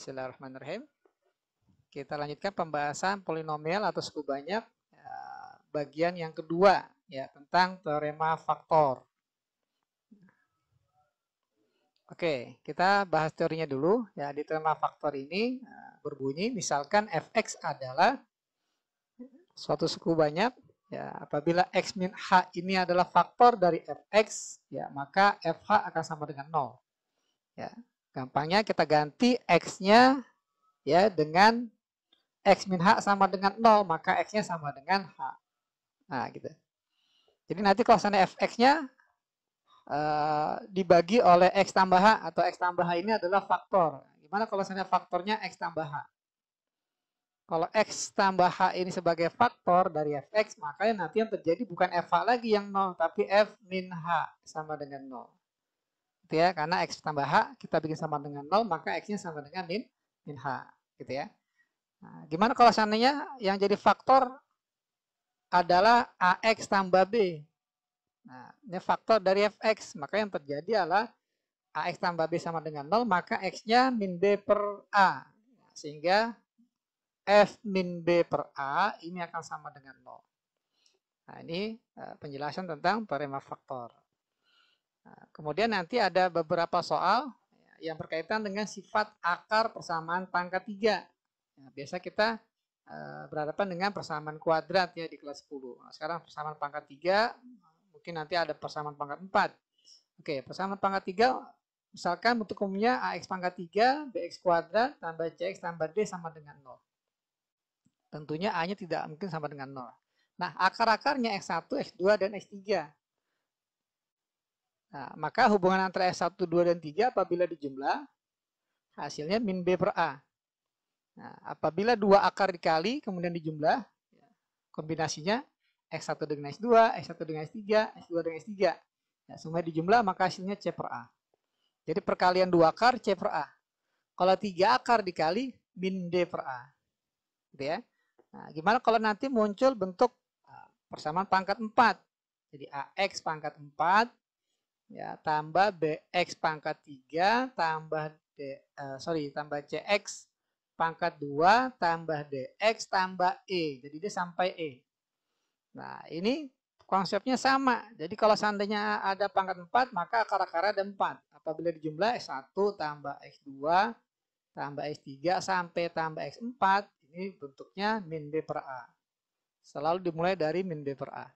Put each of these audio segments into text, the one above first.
Bismillahirrahmanirrahim. Kita lanjutkan pembahasan polinomial atau suku banyak ya, bagian yang kedua ya tentang teorema faktor. Oke, kita bahas teorinya dulu. Ya, di teorema faktor ini ya, berbunyi misalkan fx adalah suatu suku banyak ya apabila x min h ini adalah faktor dari fx ya maka fh akan sama dengan 0. Ya, Gampangnya kita ganti X-nya ya dengan X min H sama dengan 0, maka X-nya sama dengan H. Nah, gitu. Jadi nanti sana Fx-nya uh, eh, dibagi oleh X tambah H atau X tambah H ini adalah faktor. Gimana kalau misalnya faktornya X tambah H? Kalau X tambah H ini sebagai faktor dari Fx, makanya nanti yang terjadi bukan FH lagi yang 0, tapi F min H sama dengan 0 gitu ya karena x tambah h kita bikin sama dengan 0 maka x-nya sama dengan min min h gitu ya nah, gimana kalau seandainya yang jadi faktor adalah ax tambah b nah ini faktor dari fx maka yang terjadi adalah ax tambah b sama dengan 0 maka x-nya min b per a sehingga f min b per a ini akan sama dengan 0 nah ini eh, penjelasan tentang teorema faktor Nah, kemudian nanti ada beberapa soal yang berkaitan dengan sifat akar persamaan pangkat 3. Nah, biasa kita eh, berhadapan dengan persamaan kuadrat ya di kelas 10. Nah, sekarang persamaan pangkat 3, mungkin nanti ada persamaan pangkat 4. Oke, persamaan pangkat 3, misalkan bentuk umumnya AX pangkat 3, BX kuadrat, tambah CX, tambah D sama dengan 0. Tentunya A-nya tidak mungkin sama dengan 0. Nah, akar-akarnya X1, X2, dan X3. Nah, maka hubungan antara S1, 2, dan 3 apabila dijumlah, hasilnya min B per A. Nah, apabila dua akar dikali, kemudian dijumlah, ya, kombinasinya X1 dengan S2, X1 dengan S3, S2 dengan S3. Ya, semuanya dijumlah, maka hasilnya C per A. Jadi perkalian dua akar, C per A. Kalau tiga akar dikali, min D per A. Gitu ya. Nah, gimana kalau nanti muncul bentuk ah, persamaan pangkat 4? Jadi AX pangkat 4 ya tambah bx pangkat 3 tambah d uh, sorry tambah cx pangkat 2 tambah dx tambah e jadi dia sampai e nah ini konsepnya sama jadi kalau seandainya ada pangkat 4 maka akar-akar ada 4 apabila dijumlah x1 tambah x2 tambah x3 sampai tambah x4 ini bentuknya min b per a selalu dimulai dari min b per a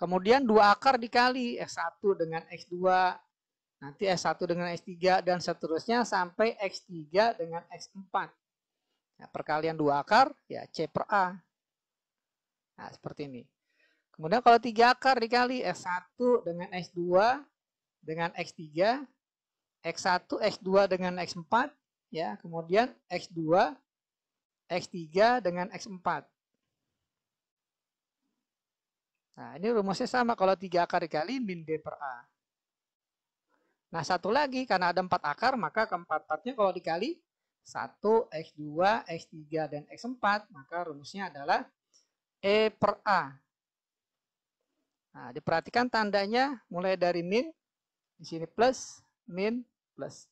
Kemudian dua akar dikali X1 dengan X2, nanti X1 dengan X3, dan seterusnya sampai X3 dengan X4. Nah, perkalian dua akar, ya C per A. Nah, seperti ini. Kemudian kalau tiga akar dikali X1 dengan X2 dengan X3, X1, X2 dengan X4, ya kemudian X2, X3 dengan X4. Nah, ini rumusnya sama kalau tiga akar dikali min D per A. Nah, satu lagi, karena ada empat akar, maka keempat partnya kalau dikali 1, X2, X3, dan X4, maka rumusnya adalah E per A. Nah, diperhatikan tandanya mulai dari min, di sini plus, min, plus.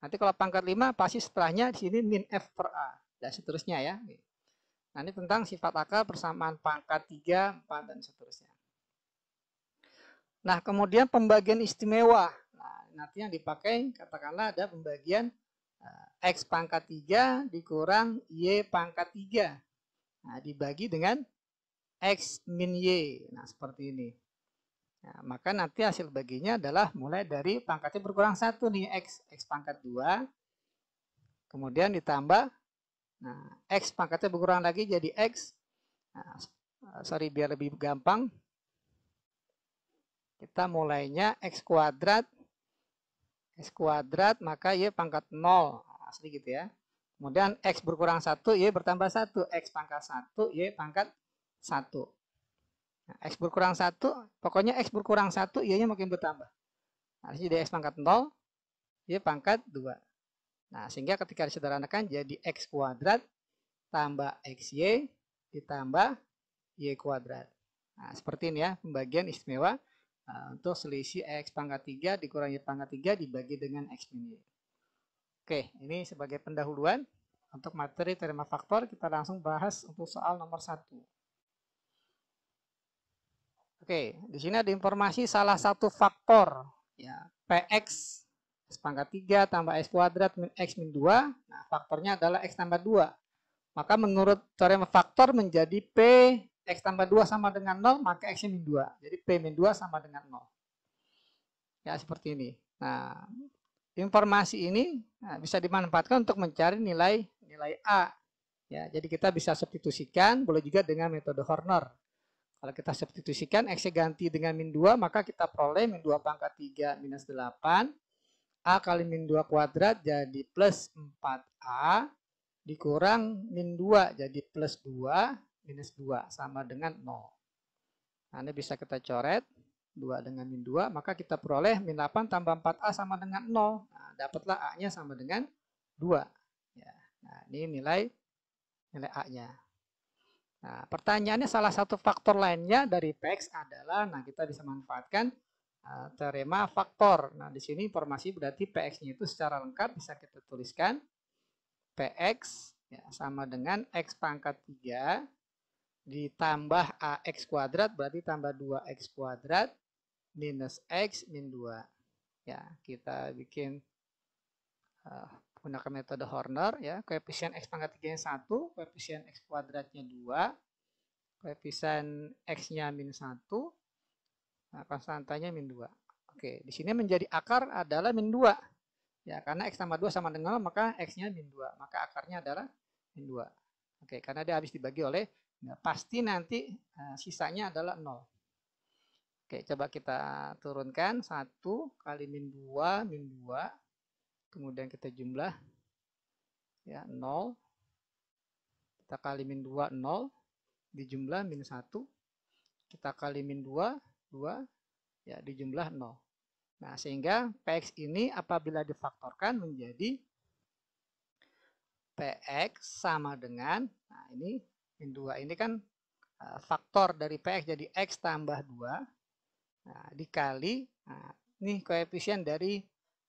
Nanti kalau pangkat 5, pasti setelahnya di sini min F per A, dan seterusnya ya. Nah, ini tentang sifat akal, persamaan pangkat 3, 4, dan seterusnya. Nah, kemudian pembagian istimewa. Nah, nanti yang dipakai, katakanlah ada pembagian eh, X pangkat 3 dikurang Y pangkat 3. Nah, dibagi dengan X min Y. Nah, seperti ini. Nah, maka nanti hasil baginya adalah mulai dari pangkatnya berkurang satu nih, X, X pangkat 2. Kemudian ditambah Nah, X pangkatnya berkurang lagi jadi X. Nah, eh, sorry, biar lebih gampang. Kita mulainya X kuadrat. X kuadrat, maka Y pangkat 0. Asli gitu ya. Kemudian X berkurang 1, Y bertambah 1. X pangkat 1, Y pangkat 1. Nah, X berkurang 1, pokoknya X berkurang 1, Y-nya makin bertambah. Nah, jadi X pangkat 0, Y pangkat 2. Nah, sehingga ketika disederhanakan jadi X kuadrat tambah XY ditambah Y kuadrat. Nah, seperti ini ya, pembagian istimewa uh, untuk selisih X pangkat 3 dikurangi pangkat 3 dibagi dengan X min Y. Oke, ini sebagai pendahuluan. Untuk materi terima faktor, kita langsung bahas untuk soal nomor 1. Oke, di sini ada informasi salah satu faktor ya, PX X pangkat 3 tambah X kuadrat min X min 2. Nah, faktornya adalah X tambah 2. Maka menurut teorema faktor menjadi P X tambah 2 sama dengan 0, maka X min 2. Jadi P min 2 sama dengan 0. Ya, seperti ini. Nah, informasi ini nah, bisa dimanfaatkan untuk mencari nilai nilai A. Ya, jadi kita bisa substitusikan, boleh juga dengan metode Horner. Kalau kita substitusikan, X ganti dengan min 2, maka kita peroleh min 2 pangkat 3 minus 8 A kali min 2 kuadrat jadi plus 4A dikurang min 2 jadi plus 2 minus 2 sama dengan 0. Nah, ini bisa kita coret 2 dengan min 2 maka kita peroleh min 8 tambah 4A sama dengan 0. Nah, dapatlah A-nya sama dengan 2. Ya. Nah, ini nilai nilai A-nya. Nah, pertanyaannya salah satu faktor lainnya dari PX adalah, nah kita bisa manfaatkan Eh, teorema faktor. Nah, di sini informasi berarti PX-nya itu secara lengkap bisa kita tuliskan PX ya, sama dengan X pangkat 3 ditambah AX kuadrat berarti tambah 2X kuadrat minus X min 2. Ya, kita bikin uh, eh, gunakan metode Horner ya, koefisien X pangkat 3 nya 1, koefisien X kuadratnya 2, koefisien X-nya min 1, Nah, konstantanya min 2. Oke, di sini menjadi akar adalah min 2. Ya, karena X tambah 2 sama dengan 0, maka X-nya min 2. Maka akarnya adalah min 2. Oke, karena dia habis dibagi oleh, nah, pasti nanti uh, sisanya adalah 0. Oke, coba kita turunkan. 1 kali min 2, min 2. Kemudian kita jumlah. Ya, 0. Kita kali min 2, 0. Dijumlah min 1. Kita kali min 2, 2 ya di jumlah 0. Nah, sehingga PX ini apabila difaktorkan menjadi PX sama dengan, nah ini min 2 ini kan eh, faktor dari PX jadi X tambah 2 nah, dikali, nah, ini koefisien dari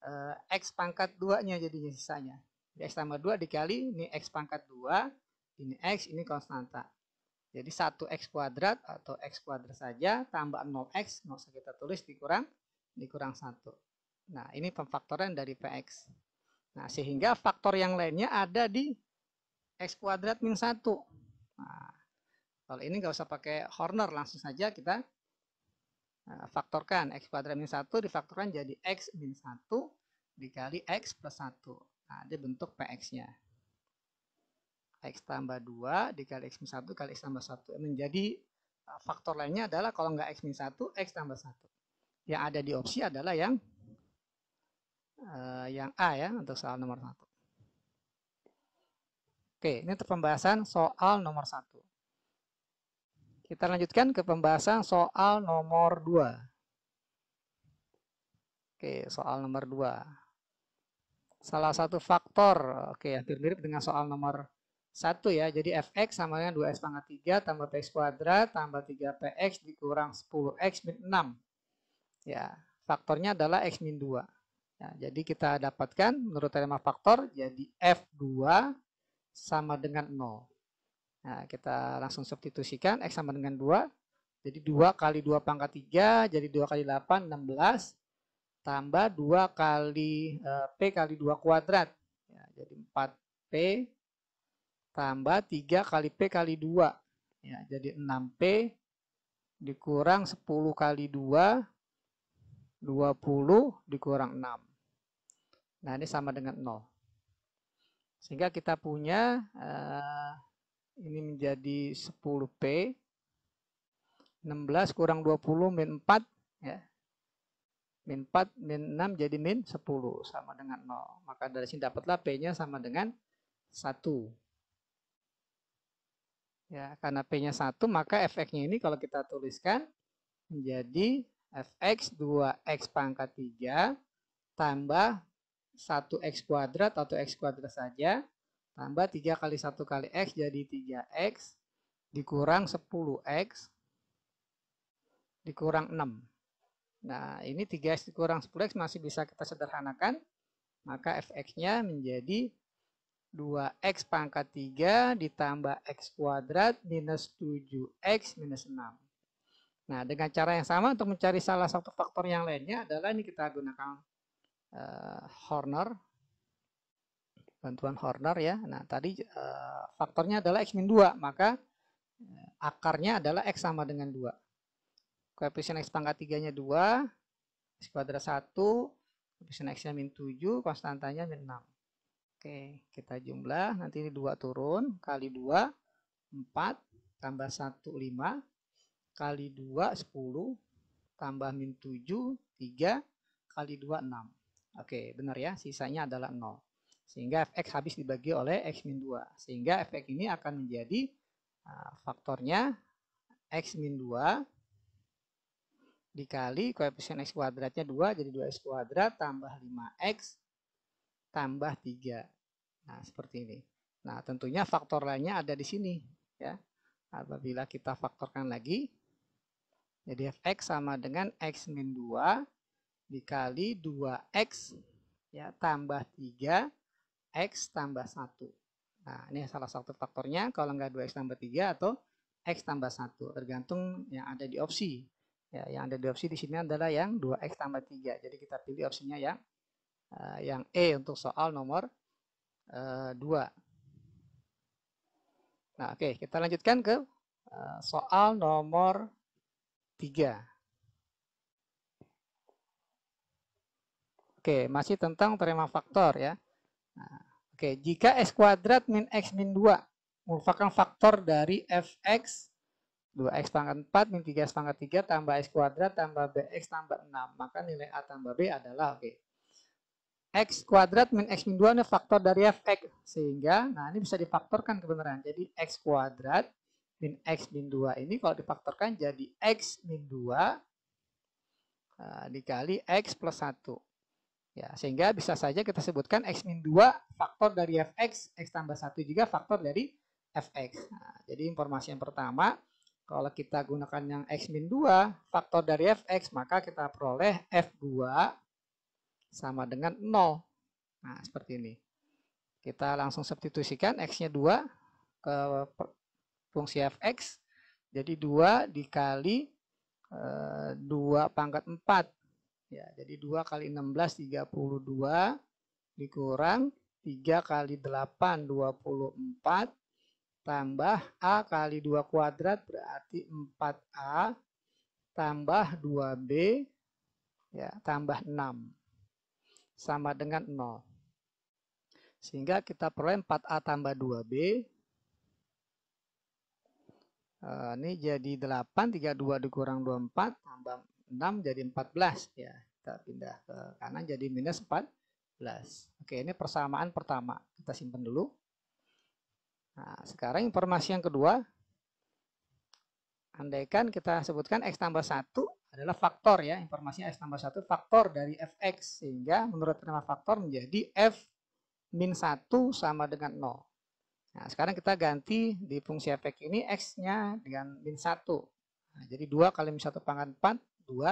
eh, X pangkat 2-nya jadinya sisanya. Jadi X tambah 2 dikali, ini X pangkat 2, ini X, ini konstanta. Jadi 1x kuadrat atau x kuadrat saja tambah 0x, 0 usah kita tulis dikurang dikurang 1. Nah, ini pemfaktoran dari px. Nah, sehingga faktor yang lainnya ada di x kuadrat min 1. Nah, kalau ini nggak usah pakai Horner, langsung saja kita eh, faktorkan. x kuadrat min 1 difaktorkan jadi x min 1 dikali x plus 1. Nah, dia bentuk px-nya. X tambah 2 dikali X minus 1 kali X tambah 1. Menjadi uh, faktor lainnya adalah kalau nggak X minus 1, X tambah 1. Yang ada di opsi adalah yang uh, yang A ya untuk soal nomor 1. Oke, ini untuk pembahasan soal nomor 1. Kita lanjutkan ke pembahasan soal nomor 2. Oke, soal nomor 2. Salah satu faktor, oke, hampir mirip dengan soal nomor 1 ya. Jadi fx sama dengan 2x pangkat 3 tambah px kuadrat tambah 3px dikurang 10x min 6. Ya, faktornya adalah x min 2. Ya, jadi kita dapatkan menurut teorema faktor jadi F2 sama dengan 0. Nah, kita langsung substitusikan X sama dengan 2. Jadi 2 kali 2 pangkat 3 jadi 2 kali 8 16 tambah 2 kali e, P kali 2 kuadrat. Ya, jadi 4P tambah 3 kali P kali 2. Ya, jadi 6P dikurang 10 kali 2, 20 dikurang 6. Nah, ini sama dengan 0. Sehingga kita punya uh, ini menjadi 10P. 16 kurang 20 min 4. Ya. Min 4, min 6 jadi min 10 sama dengan 0. Maka dari sini dapatlah P-nya sama dengan 1. Ya, karena P-nya satu maka Fx-nya ini kalau kita tuliskan menjadi Fx 2x pangkat 3 tambah 1x kuadrat atau x kuadrat saja tambah 3 kali 1 kali x jadi 3x dikurang 10x dikurang 6. Nah ini 3x dikurang 10x masih bisa kita sederhanakan maka fx-nya menjadi 2x pangkat 3 ditambah x kuadrat minus 7x minus 6. Nah, dengan cara yang sama untuk mencari salah satu faktor yang lainnya adalah ini kita gunakan uh, Horner. Bantuan Horner ya. Nah, tadi uh, faktornya adalah x min 2, maka uh, akarnya adalah x sama dengan 2. Koefisien x pangkat 3-nya 2, x kuadrat 1, koefisien x-nya min 7, konstantanya min 6. Oke, kita jumlah. Nanti ini 2 turun. Kali 2, 4. Tambah 1, 5. Kali 2, 10. Tambah min 7, 3. Kali 2, 6. Oke, benar ya. Sisanya adalah 0. Sehingga fx habis dibagi oleh x min 2. Sehingga fx ini akan menjadi uh, faktornya x min 2 dikali koefisien x kuadratnya 2 jadi 2x kuadrat tambah 5x tambah 3. Nah, seperti ini. Nah, tentunya faktor lainnya ada di sini. ya. Apabila kita faktorkan lagi, jadi fx sama dengan x min 2 dikali 2x ya tambah 3 x tambah 1. Nah, ini salah satu faktornya kalau nggak 2x tambah 3 atau x tambah 1 tergantung yang ada di opsi. Ya, yang ada di opsi di sini adalah yang 2x tambah 3. Jadi kita pilih opsinya yang uh, yang E untuk soal nomor uh, eh, 2. Nah, oke, okay, kita lanjutkan ke uh, soal nomor 3. Oke, okay, masih tentang terima faktor ya. Nah, oke, okay, jika x kuadrat min x min 2 merupakan faktor dari fx 2x pangkat 4 min 3x pangkat 3 tambah x kuadrat tambah bx tambah 6. Maka nilai A tambah B adalah, oke, okay, X kuadrat min X min 2 ini faktor dari Fx. Sehingga, nah ini bisa difaktorkan kebenaran. Jadi X kuadrat min X min 2 ini kalau difaktorkan jadi X min 2 uh, eh, dikali X plus 1. Ya, sehingga bisa saja kita sebutkan X min 2 faktor dari Fx, X tambah 1 juga faktor dari Fx. Nah, jadi informasi yang pertama, kalau kita gunakan yang X min 2 faktor dari Fx, maka kita peroleh F2 sama dengan 0. Nah, seperti ini. Kita langsung substitusikan x-nya 2 ke fungsi fx. Jadi 2 dikali e, eh, 2 pangkat 4. Ya, jadi 2 kali 16 32 dikurang 3 kali 8 24 tambah A kali 2 kuadrat berarti 4A tambah 2B ya tambah 6 sama dengan 0. Sehingga kita peroleh 4A tambah 2B. Eh, ini jadi 8, 32 dikurang 24, tambah 6 jadi 14. ya Kita pindah ke kanan jadi minus 14. Oke, ini persamaan pertama. Kita simpan dulu. Nah, sekarang informasi yang kedua. Andaikan kita sebutkan X tambah 1 adalah faktor ya, informasinya S tambah 1 faktor dari Fx. Sehingga menurut penerima faktor menjadi F min 1 sama dengan 0. Nah, sekarang kita ganti di fungsi Fx ini x-nya dengan min 1. Nah, jadi 2 kali min 1 pangkat 4, 2.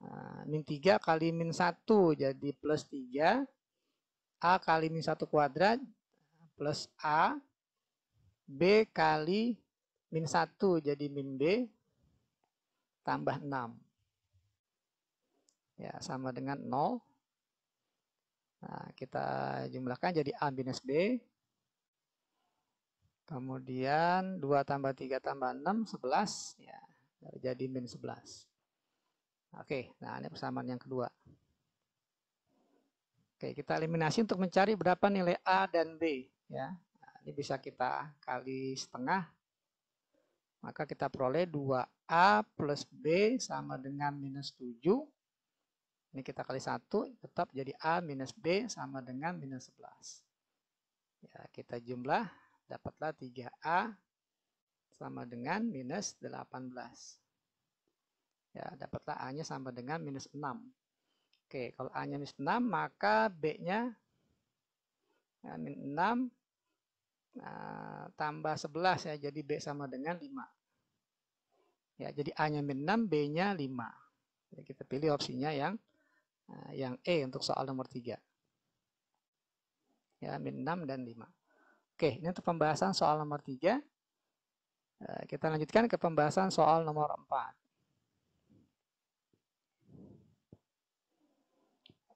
Nah, min 3 kali min 1 jadi plus 3. A kali min 1 kuadrat plus A. B kali min 1 jadi min B tambah 6. Ya, sama dengan 0. Nah, kita jumlahkan jadi A minus B. Kemudian 2 tambah 3 tambah 6, 11. Ya, jadi min 11. Oke, nah ini persamaan yang kedua. Oke, kita eliminasi untuk mencari berapa nilai A dan B. Ya, nah, ini bisa kita kali setengah, maka kita peroleh 2 A plus B sama dengan minus 7. Ini kita kali 1, tetap jadi A minus B sama dengan minus 11. Ya, kita jumlah, dapatlah 3A sama dengan minus 18. Ya, dapatlah A-nya sama dengan minus 6. Oke, kalau A-nya minus 6, maka B-nya ya, minus 6 nah, tambah 11 ya, jadi B sama dengan 5. Ya, jadi A-nya min 6, B-nya 5. ya, kita pilih opsinya yang eh, yang E untuk soal nomor 3. Ya, min 6 dan 5. Oke, ini untuk pembahasan soal nomor 3. Eh, kita lanjutkan ke pembahasan soal nomor 4.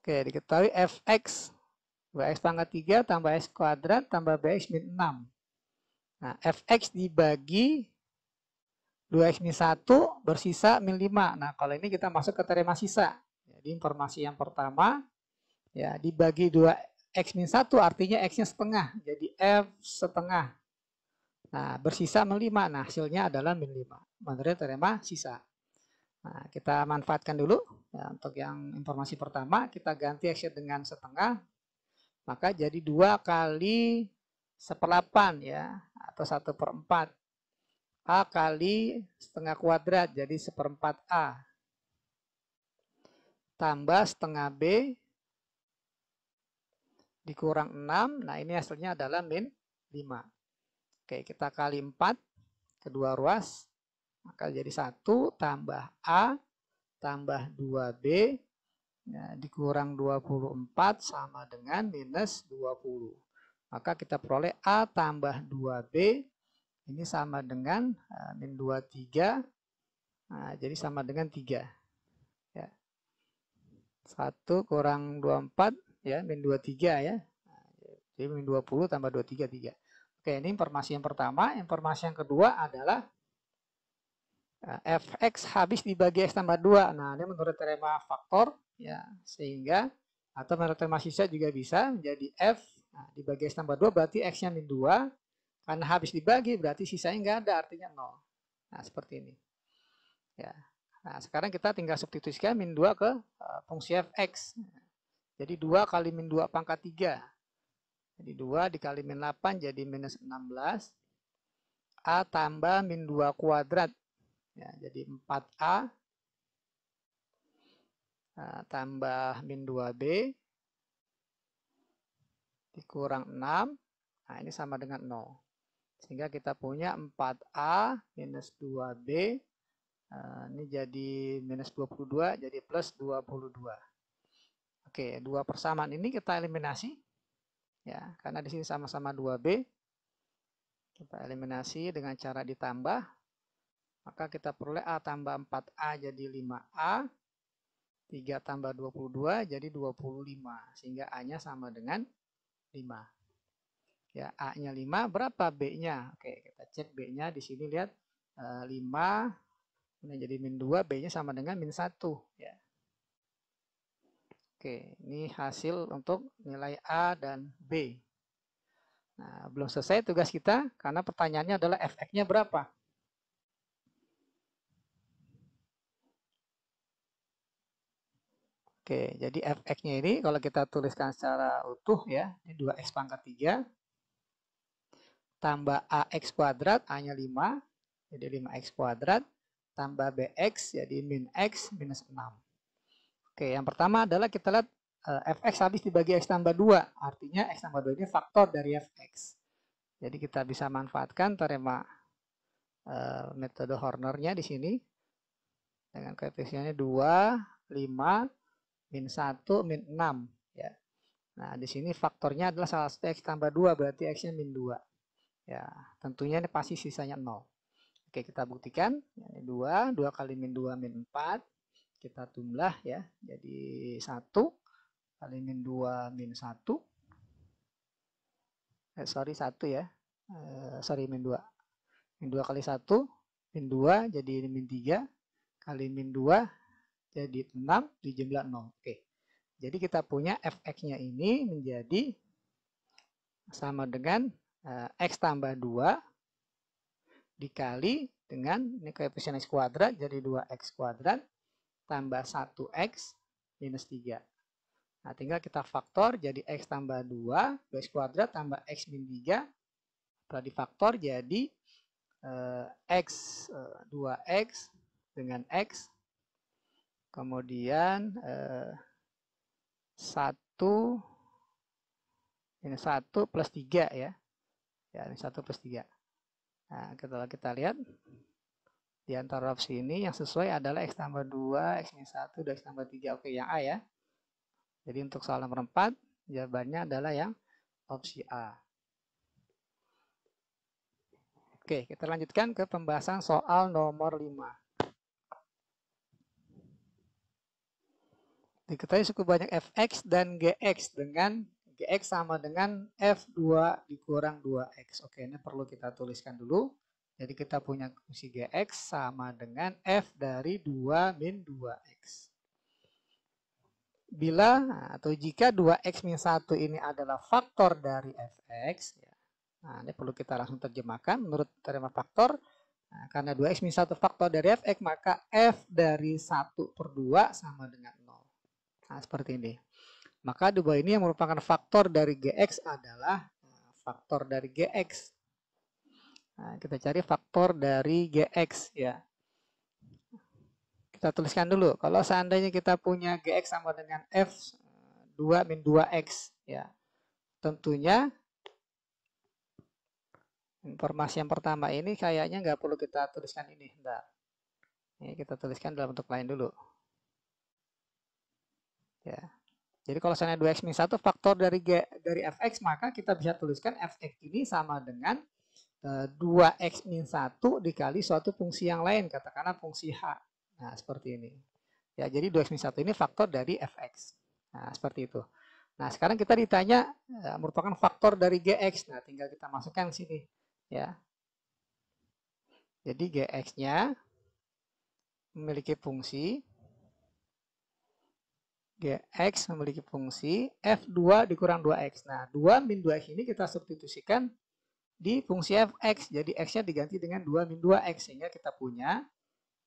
Oke, diketahui fx x pangkat 3 tambah x kuadrat tambah bx min 6. Nah, fx dibagi 2X 1, bersisa min 5. Nah, kalau ini kita masuk ke terima sisa. Jadi informasi yang pertama, ya dibagi 2X min 1 artinya X-nya setengah. Jadi F setengah. Nah, bersisa min 5. Nah, hasilnya adalah min 5. Menurut terima sisa. Nah, kita manfaatkan dulu. Ya, untuk yang informasi pertama, kita ganti X dengan setengah. Maka jadi 2 kali seperlapan ya, atau 1 per 4. A kali setengah kuadrat jadi seperempat A. Tambah setengah B dikurang 6. Nah ini hasilnya adalah min 5. Oke kita kali 4 kedua ruas. Maka jadi 1 tambah A tambah 2B ya, dikurang 24 sama dengan minus 20. Maka kita peroleh A tambah 2B ini sama dengan uh, min 2, 3. Nah, jadi sama dengan 3. Ya. 1 kurang 24, ya, min 2, 3 ya. jadi min 20 tambah 2, 3, 3. Oke, ini informasi yang pertama. Informasi yang kedua adalah eh, fx habis dibagi x tambah 2. Nah, ini menurut terima faktor ya, sehingga atau menurut terima sisa juga bisa menjadi f nah, dibagi x tambah 2 berarti x-nya min 2 karena habis dibagi berarti sisanya nggak ada, artinya nol. Nah, seperti ini. Ya. Nah, sekarang kita tinggal substitusikan min 2 ke uh, fungsi fx. Jadi 2 kali min 2 pangkat 3. Jadi 2 dikali min 8 jadi minus 16. A tambah min 2 kuadrat. Ya, jadi 4A nah, tambah min 2B dikurang 6. Nah, ini sama dengan 0. Sehingga kita punya 4A minus 2B. Eh, ini jadi minus 22, jadi plus 22. Oke, dua persamaan ini kita eliminasi. ya Karena di sini sama-sama 2B. Kita eliminasi dengan cara ditambah. Maka kita peroleh A tambah 4A jadi 5A. 3 tambah 22 jadi 25. Sehingga A-nya sama dengan 5. Ya, A-nya 5, berapa B-nya? Oke, kita cek B-nya di sini lihat e, eh, 5 kemudian jadi min 2, B-nya sama dengan min 1 ya. Oke, ini hasil untuk nilai A dan B. Nah, belum selesai tugas kita karena pertanyaannya adalah FX-nya berapa? Oke, jadi fx-nya ini kalau kita tuliskan secara utuh ya, ini 2x pangkat 3 tambah AX kuadrat, A-nya 5, jadi 5X kuadrat, tambah BX, jadi min X minus 6. Oke, yang pertama adalah kita lihat eh, fx habis dibagi x tambah 2, artinya x tambah 2 ini faktor dari fx. Jadi kita bisa manfaatkan terima eh, metode metode nya di sini dengan koefisiennya 2, 5, min 1, min 6. Ya. Nah, di sini faktornya adalah salah satu x tambah 2, berarti x-nya min 2. Ya, tentunya ini pasti sisanya 0. Oke, kita buktikan. 2, 2 kali min 2 min 4. Kita jumlah ya, jadi 1 kali min 2 min 1. Eh, sorry, 1 ya. Eh, sorry, min 2. Min 2 kali 1, min 2 jadi min 3. Kali min 2 jadi 6, di jumlah 0. Oke, jadi kita punya fx-nya ini menjadi sama dengan Eh, X tambah 2 dikali dengan ini koefisien X kuadrat jadi 2X kuadrat tambah 1X minus 3. Nah tinggal kita faktor jadi X tambah 2, 2X kuadrat tambah X minus 3 setelah difaktor jadi eh, X eh, 2X dengan X kemudian eh, 1 minus 1 plus 3 ya ya ini satu plus 3 nah kalau kita lihat di antara opsi ini yang sesuai adalah X tambah 2, X minus satu dan X tambah tiga oke yang A ya jadi untuk soal nomor 4 jawabannya adalah yang opsi A Oke, kita lanjutkan ke pembahasan soal nomor 5. Diketahui suku banyak fx dan gx dengan jadi X sama dengan F2 dikurang 2X. Oke, ini perlu kita tuliskan dulu. Jadi kita punya fungsi GX sama dengan F dari 2 min 2X. Bila atau jika 2X min 1 ini adalah faktor dari Fx, ya. nah ini perlu kita langsung terjemahkan menurut terima faktor. Nah, karena 2X min 1 faktor dari Fx, maka F dari 1 per 2 sama dengan 0. Nah, seperti ini. Maka dua ini yang merupakan faktor dari GX adalah eh, faktor dari GX. Nah, kita cari faktor dari GX ya. Kita tuliskan dulu. Kalau seandainya kita punya GX sama dengan F 2 eh, min 2X ya. Tentunya informasi yang pertama ini kayaknya nggak perlu kita tuliskan ini. Bentar. Ini kita tuliskan dalam bentuk lain dulu. Ya. Jadi kalau saya 2x minus 1 faktor dari G, dari fx, maka kita bisa tuliskan fx ini sama dengan 2x minus 1 dikali suatu fungsi yang lain, katakanlah fungsi h. Nah, seperti ini. Ya, jadi 2x minus 1 ini faktor dari fx. Nah, seperti itu. Nah, sekarang kita ditanya e, merupakan faktor dari gx. Nah, tinggal kita masukkan sini. Ya. Jadi gx-nya memiliki fungsi Gx memiliki fungsi F2 dikurang 2X. Nah, 2 min 2X ini kita substitusikan di fungsi Fx. Jadi X-nya diganti dengan 2 min 2X. Sehingga kita punya,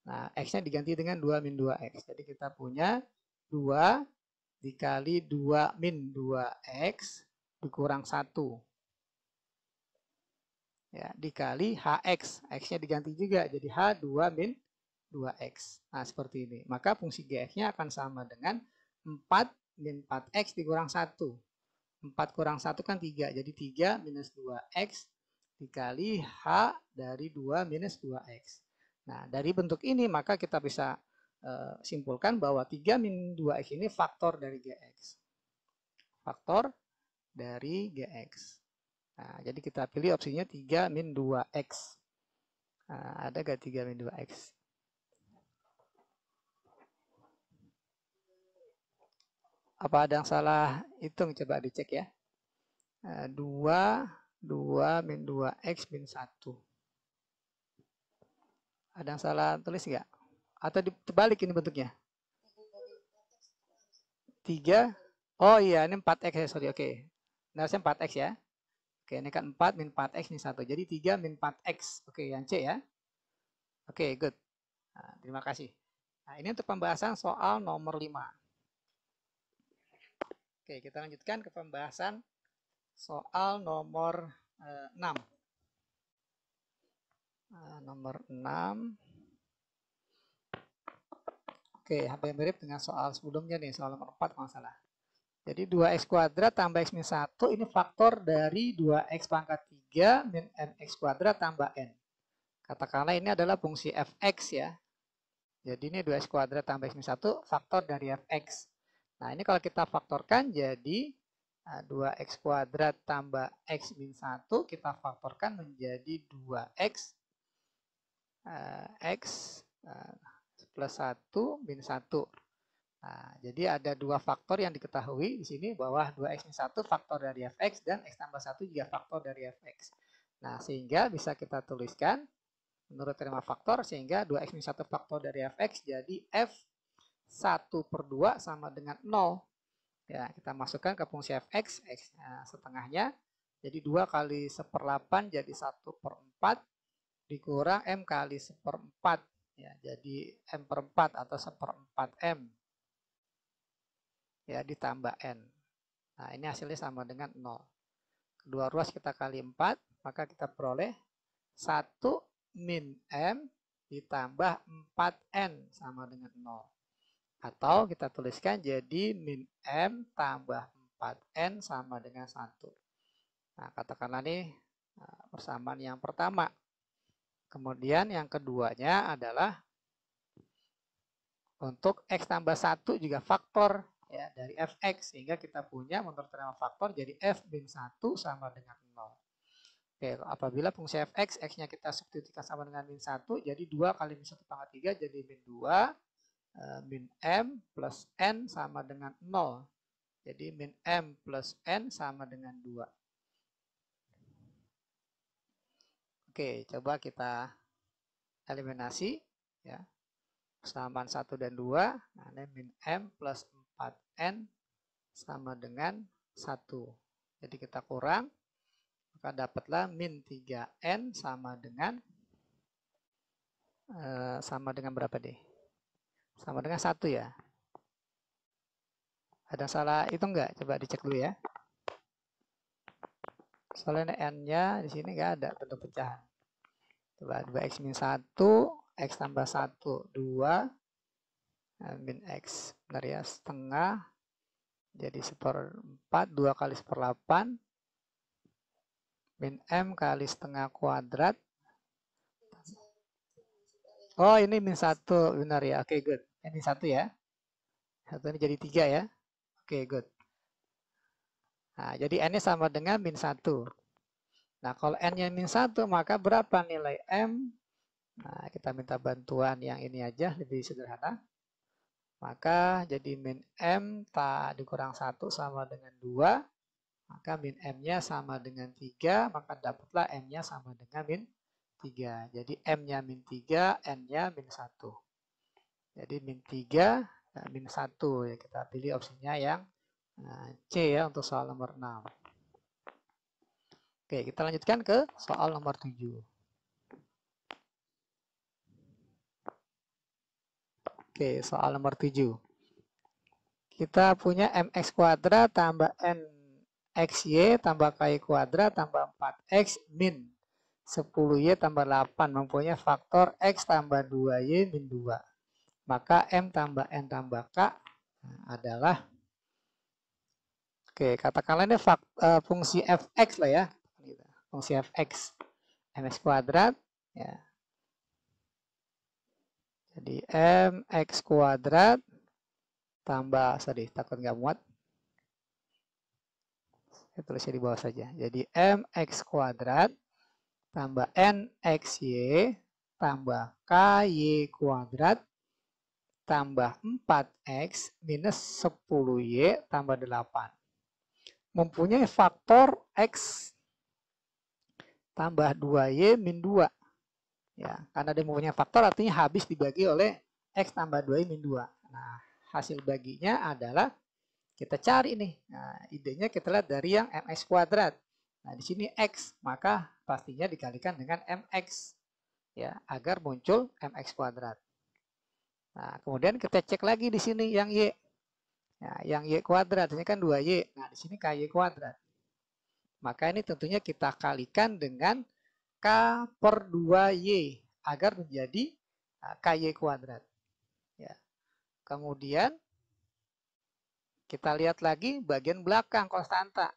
nah X-nya diganti dengan 2 min 2X. Jadi kita punya 2 dikali 2 min 2X dikurang 1. Ya, dikali Hx. X-nya diganti juga. Jadi H2 min 2X. Nah, seperti ini. Maka fungsi Gx-nya akan sama dengan 4 min 4x dikurang 1. 4 kurang 1 kan 3, jadi 3 minus 2x dikali H dari 2 minus 2x. Nah, dari bentuk ini maka kita bisa e, simpulkan bahwa 3 minus 2x ini faktor dari gx. Faktor dari gx. Nah, jadi kita pilih opsinya 3 min 2x. Nah, ada gak 3 min 2x? Apa ada yang salah hitung? Coba dicek ya. 2, eh, 2 min 2x min 1. Ada yang salah tulis enggak Atau dibalik ini bentuknya? 3. Oh iya, ini 4x ya, sorry. Oke. Okay. Nah, saya 4x ya. Oke, ini kan 4 min 4x ini 1. Jadi 3 min 4x. Oke, yang C ya. Oke, good. Nah, terima kasih. Nah, ini untuk pembahasan soal nomor 5. Oke, kita lanjutkan ke pembahasan soal nomor eh, 6. Nah, eh, nomor 6. Oke, hampir mirip dengan soal sebelumnya nih, soal nomor 4 kalau salah. Jadi 2x kuadrat tambah x minus 1 ini faktor dari 2x pangkat 3 min nx kuadrat tambah n. Katakanlah ini adalah fungsi fx ya. Jadi ini 2x kuadrat tambah x minus 1 faktor dari fx. Nah ini kalau kita faktorkan jadi 2x eh, kuadrat tambah x min 1 kita faktorkan menjadi 2x x eh, eh, plus 1 min 1. Nah, jadi ada dua faktor yang diketahui di sini bahwa 2x min 1 faktor dari fx dan x tambah 1 juga faktor dari fx. Nah sehingga bisa kita tuliskan menurut terima faktor sehingga 2x min 1 faktor dari fx jadi f 1 per 2 sama dengan 0. Ya, kita masukkan ke fungsi fx, x nah, setengahnya. Jadi 2 kali 1 per 8 jadi 1 per 4 dikurang m kali 1 per 4. Ya, jadi m per 4 atau 1 per 4 m. Ya, ditambah n. Nah, ini hasilnya sama dengan 0. Kedua ruas kita kali 4, maka kita peroleh 1 min m ditambah 4n sama dengan 0. Atau kita tuliskan jadi min M tambah 4N sama dengan 1. Nah, katakanlah nih eh, persamaan yang pertama. Kemudian yang keduanya adalah untuk X tambah 1 juga faktor ya dari Fx. Sehingga kita punya menurut terima faktor jadi F min 1 sama dengan 0. Oke, apabila fungsi fx, x-nya kita substitusikan sama dengan min 1, jadi 2 kali min 1 pangkat 3 jadi min 2. Eh, min M plus N sama dengan 0. Jadi min M plus N sama dengan 2. Oke, coba kita eliminasi. ya Kesamaan 1 dan 2. Nah, ini min M plus 4N sama dengan 1. Jadi kita kurang. Maka dapatlah min 3N sama dengan eh, sama dengan berapa deh? sama dengan satu ya. Ada salah itu enggak? Coba dicek dulu ya. Soalnya n-nya di sini enggak ada bentuk pecahan. Coba 2x min 1, x tambah 1, 2, nah, min x. Benar ya, setengah. Jadi seperempat, 2 kali seperlapan. Min m kali setengah kuadrat Oh, ini min 1 benar ya. Oke, okay, good. Ya, ini 1 ya. Satu ini jadi 3 ya. Oke, okay, good. Nah, jadi N-nya sama dengan min 1. Nah, kalau N-nya min 1, maka berapa nilai M? Nah, kita minta bantuan yang ini aja, lebih sederhana. Maka jadi min M tak dikurang 1 sama dengan 2. Maka min M-nya sama dengan 3, maka dapatlah M-nya sama dengan min 3. Jadi M-nya min 3, N-nya min 1. Jadi min 3, eh, min 1. Ya, kita pilih opsinya yang eh, C ya untuk soal nomor 6. Oke, kita lanjutkan ke soal nomor 7. Oke, soal nomor 7. Kita punya mx kuadrat tambah nxy tambah ky kuadrat tambah 4x min 10Y tambah 8 mempunyai faktor X tambah 2Y min 2. Maka M tambah N tambah K nah, adalah Oke, katakanlah ini fak, e, fungsi fx lah ya. Fungsi fx. mx kuadrat. Ya. Jadi mx kuadrat tambah, sorry, takut nggak muat. Saya tulisnya di bawah saja. Jadi mx kuadrat tambah n y tambah ky kuadrat tambah 4x minus 10y tambah 8. Mempunyai faktor x tambah 2y min 2. Ya, karena dia mempunyai faktor artinya habis dibagi oleh x tambah 2y min 2. Nah, hasil baginya adalah kita cari nih. Nah, idenya kita lihat dari yang mx kuadrat. Nah, di sini X, maka pastinya dikalikan dengan MX. Ya, agar muncul MX kuadrat. Nah, kemudian kita cek lagi di sini yang Y. Nah, yang Y kuadrat, ini kan 2Y. Nah, di sini KY kuadrat. Maka ini tentunya kita kalikan dengan K per 2Y agar menjadi nah, KY kuadrat. Ya. Kemudian kita lihat lagi bagian belakang konstanta.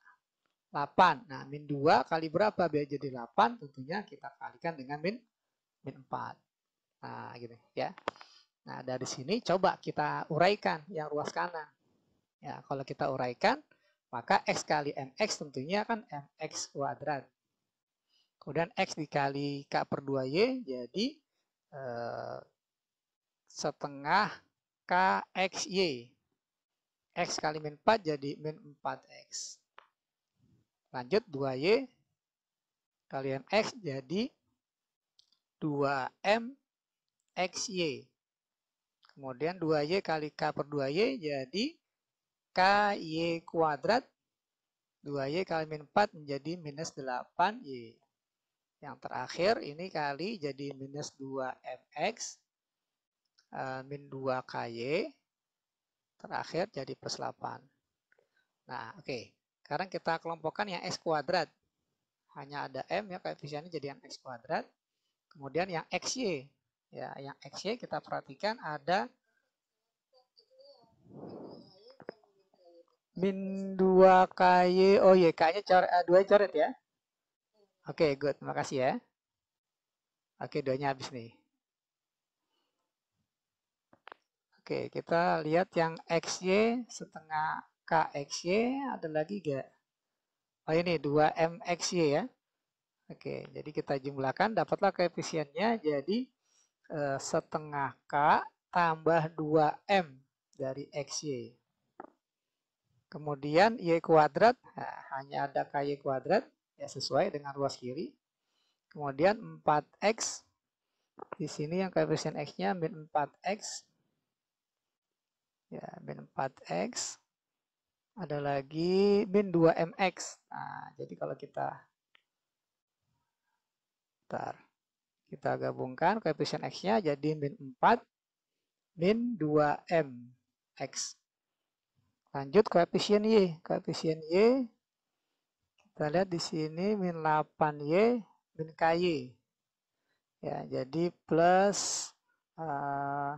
8. Nah, min 2 kali berapa biar jadi 8? Tentunya kita kalikan dengan min, min 4. Nah, gitu ya. Nah, dari sini coba kita uraikan yang ruas kanan. Ya, kalau kita uraikan, maka X kali MX tentunya kan MX kuadrat. Kemudian X dikali K per 2Y jadi eh, setengah KXY. X kali min 4 jadi min 4X. Lanjut 2Y kalian X jadi 2M XY. Kemudian 2Y kali K per 2Y jadi KY kuadrat. 2Y kali min 4 menjadi minus 8Y. Yang terakhir ini kali jadi minus 2MX e, min 2KY. Terakhir jadi plus 8. Nah, oke. Okay. Sekarang kita kelompokkan yang X kuadrat. Hanya ada M ya koefisiennya jadi yang X kuadrat. Kemudian yang XY. Ya, yang XY kita perhatikan ada min 2 KY. Oh iya, K-nya coret, eh, dua coret ya. Oke, okay, good. kasih ya. Oke, okay, duanya habis nih. Oke, okay, kita lihat yang XY setengah KXY ada lagi gak? Oh ini 2MXY ya. Oke, jadi kita jumlahkan dapatlah koefisiennya jadi e, setengah K tambah 2M dari XY. Kemudian Y kuadrat, nah, hanya ada KY kuadrat, ya sesuai dengan ruas kiri. Kemudian 4X, di sini yang koefisien X-nya min 4X, ya min 4X, ada lagi min 2mx. Nah, jadi kalau kita ntar Kita gabungkan koefisien x-nya jadi min 4 min 2m x. Lanjut koefisien y. Koefisien y kita lihat di sini min 8y min ky. Ya, jadi plus uh,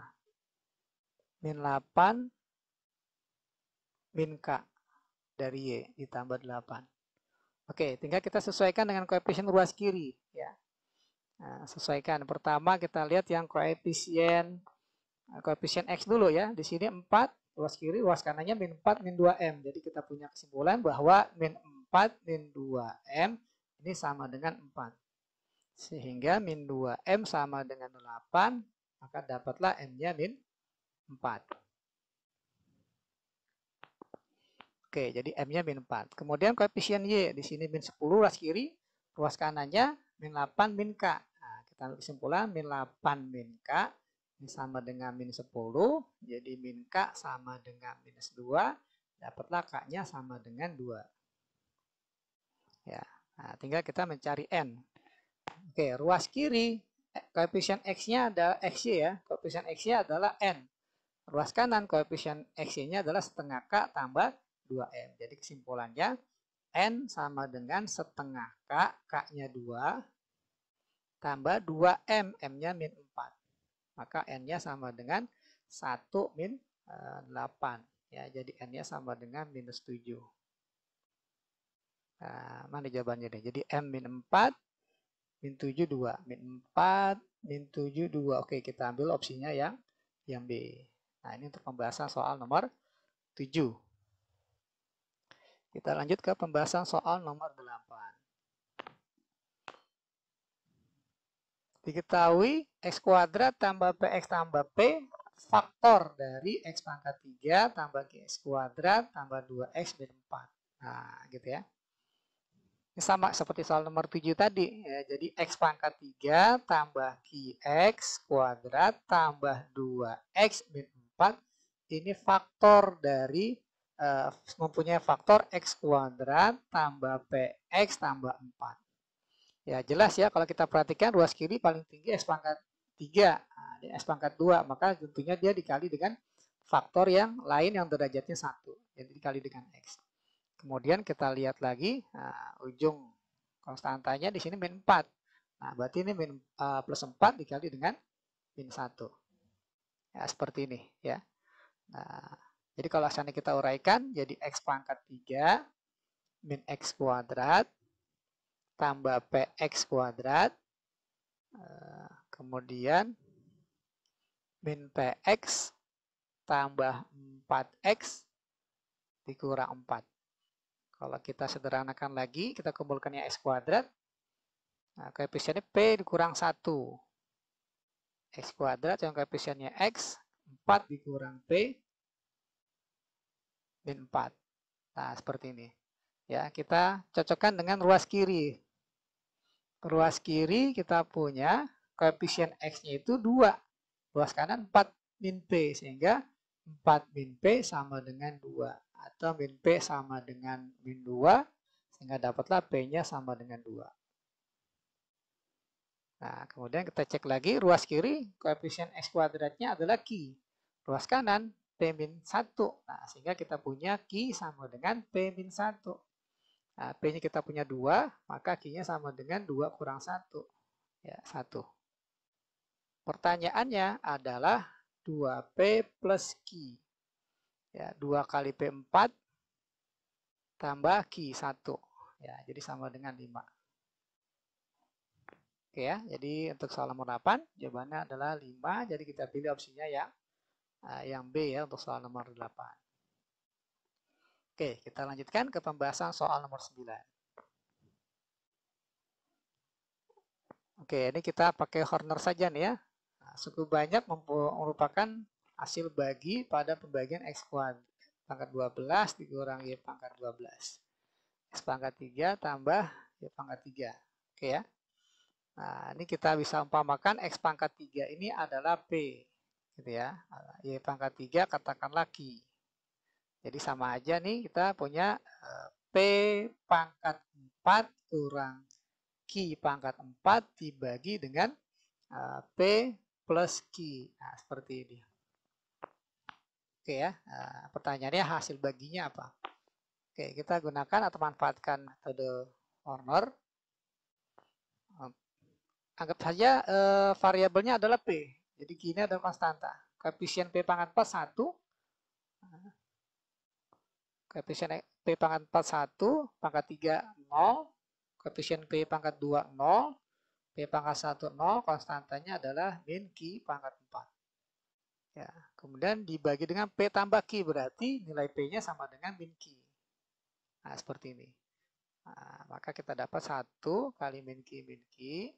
min 8 K dari Y ditambah 8. Oke, tinggal kita sesuaikan dengan koefisien ruas kiri. ya. Nah, sesuaikan. Pertama kita lihat yang koefisien eh, koefisien X dulu ya. Di sini 4, ruas kiri, ruas kanannya min 4, min 2M. Jadi kita punya kesimpulan bahwa min 4, min 2M ini sama dengan 4. Sehingga min 2M sama dengan 8, maka dapatlah M-nya min 4. Oke, jadi M-nya min 4. Kemudian koefisien Y, di sini min 10 ruas kiri, ruas kanannya min 8 min K. Nah, kita ambil kesimpulan min 8 min K ini sama dengan min 10, jadi min K sama dengan minus 2, dapatlah K-nya sama dengan 2. Ya, nah, tinggal kita mencari N. Oke, ruas kiri, eh, koefisien X-nya adalah x ya, koefisien X-nya adalah N. Ruas kanan, koefisien X-nya adalah setengah K tambah 2M. Jadi kesimpulannya N sama dengan setengah K, K-nya 2, tambah 2M, M-nya min 4. Maka N-nya sama dengan 1 min 8. Eh, ya, jadi N-nya sama dengan minus 7. Nah, mana jawabannya deh? Jadi M min 4, min 7, 2. Min 4, min 7, 2. Oke, kita ambil opsinya yang, yang B. Nah, ini untuk pembahasan soal nomor 7. Kita lanjut ke pembahasan soal nomor 8. Diketahui X kuadrat tambah PX tambah P faktor dari X pangkat 3 tambah GX kuadrat tambah 2X min 4. Nah, gitu ya. Ini sama seperti soal nomor 7 tadi. Ya, jadi X pangkat 3 tambah GX kuadrat tambah 2X min 4. Ini faktor dari uh, mempunyai faktor X kuadrat tambah PX tambah 4. Ya jelas ya kalau kita perhatikan ruas kiri paling tinggi X pangkat 3, nah, X pangkat 2. Maka tentunya dia dikali dengan faktor yang lain yang derajatnya 1. Jadi dikali dengan X. Kemudian kita lihat lagi nah, ujung konstantanya di sini min 4. Nah berarti ini min, uh, plus 4 dikali dengan min 1. Ya seperti ini ya. Nah, jadi kalau asalnya kita uraikan, jadi X pangkat 3 min X kuadrat tambah PX kuadrat eh, kemudian min PX tambah 4X dikurang 4. Kalau kita sederhanakan lagi, kita kumpulkan ya X kuadrat. Nah, koefisiennya P dikurang 1. X kuadrat yang koefisiennya X, 4 dikurang P, min 4. Nah, seperti ini. Ya, kita cocokkan dengan ruas kiri. Ruas kiri kita punya koefisien X-nya itu 2. Ruas kanan 4 min P. Sehingga 4 min P sama dengan 2. Atau min P sama dengan min 2. Sehingga dapatlah P-nya sama dengan 2. Nah, kemudian kita cek lagi ruas kiri, koefisien x kuadratnya adalah Q. Ruas kanan, P-1. Nah, sehingga kita punya Q sama dengan P-1. Nah, P-nya kita punya 2, maka Q-nya sama dengan 2 kurang 1. Ya, 1. Pertanyaannya adalah 2P plus Q. Ya, 2 kali P4 tambah Q 1. Ya, jadi sama dengan 5. Oke ya, jadi untuk soal nomor 8 jawabannya adalah 5. Jadi kita pilih opsinya yang Eh, yang B ya untuk soal nomor 8. Oke, kita lanjutkan ke pembahasan soal nomor 9. Oke, ini kita pakai Horner saja nih ya. Nah, suku banyak merupakan hasil bagi pada pembagian X pangkat 12 dikurang Y pangkat 12. X pangkat 3 tambah Y pangkat 3. Oke ya. Nah, ini kita bisa umpamakan X pangkat 3 ini adalah P gitu ya nah, y ya, pangkat 3 katakan lagi, jadi sama aja nih kita punya eh, P pangkat 4 kurang Q pangkat 4 dibagi dengan eh, P plus Q nah seperti ini oke ya eh, pertanyaannya hasil baginya apa oke kita gunakan atau manfaatkan metode Horner anggap saja e, variabelnya adalah P. Jadi gini ada konstanta. Koefisien P pangkat 4 1. Koefisien P pangkat 4 1, pangkat 3 0. Koefisien P pangkat 2 0. P pangkat 1 0, konstantanya adalah min Q pangkat 4. Ya, kemudian dibagi dengan P tambah Q berarti nilai P-nya sama dengan min Q. Nah, seperti ini. Nah, maka kita dapat 1 kali min Q min Q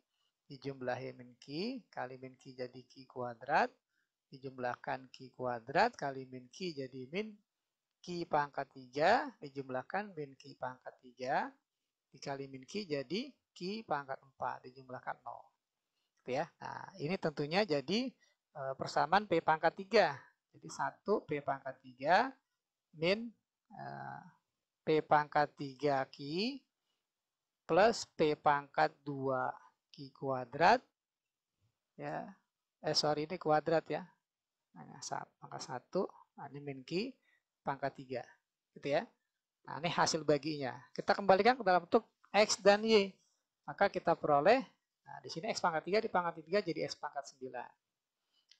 dijumlahi min ki kali min ki jadi ki kuadrat dijumlahkan ki kuadrat kali min ki jadi min ki pangkat 3 dijumlahkan min ki pangkat 3 dikali min ki jadi ki pangkat 4 dijumlahkan 0 gitu ya. Nah ini tentunya jadi eh, persamaan P pangkat 3 jadi 1 P pangkat 3 min eh, P pangkat 3 ki plus P pangkat 2 Q kuadrat ya eh sorry ini kuadrat ya nah, pangkat satu nah, ini min ki pangkat tiga gitu ya nah ini hasil baginya kita kembalikan ke dalam bentuk X dan Y maka kita peroleh nah di sini X pangkat 3 dipangkat tiga jadi X pangkat sembilan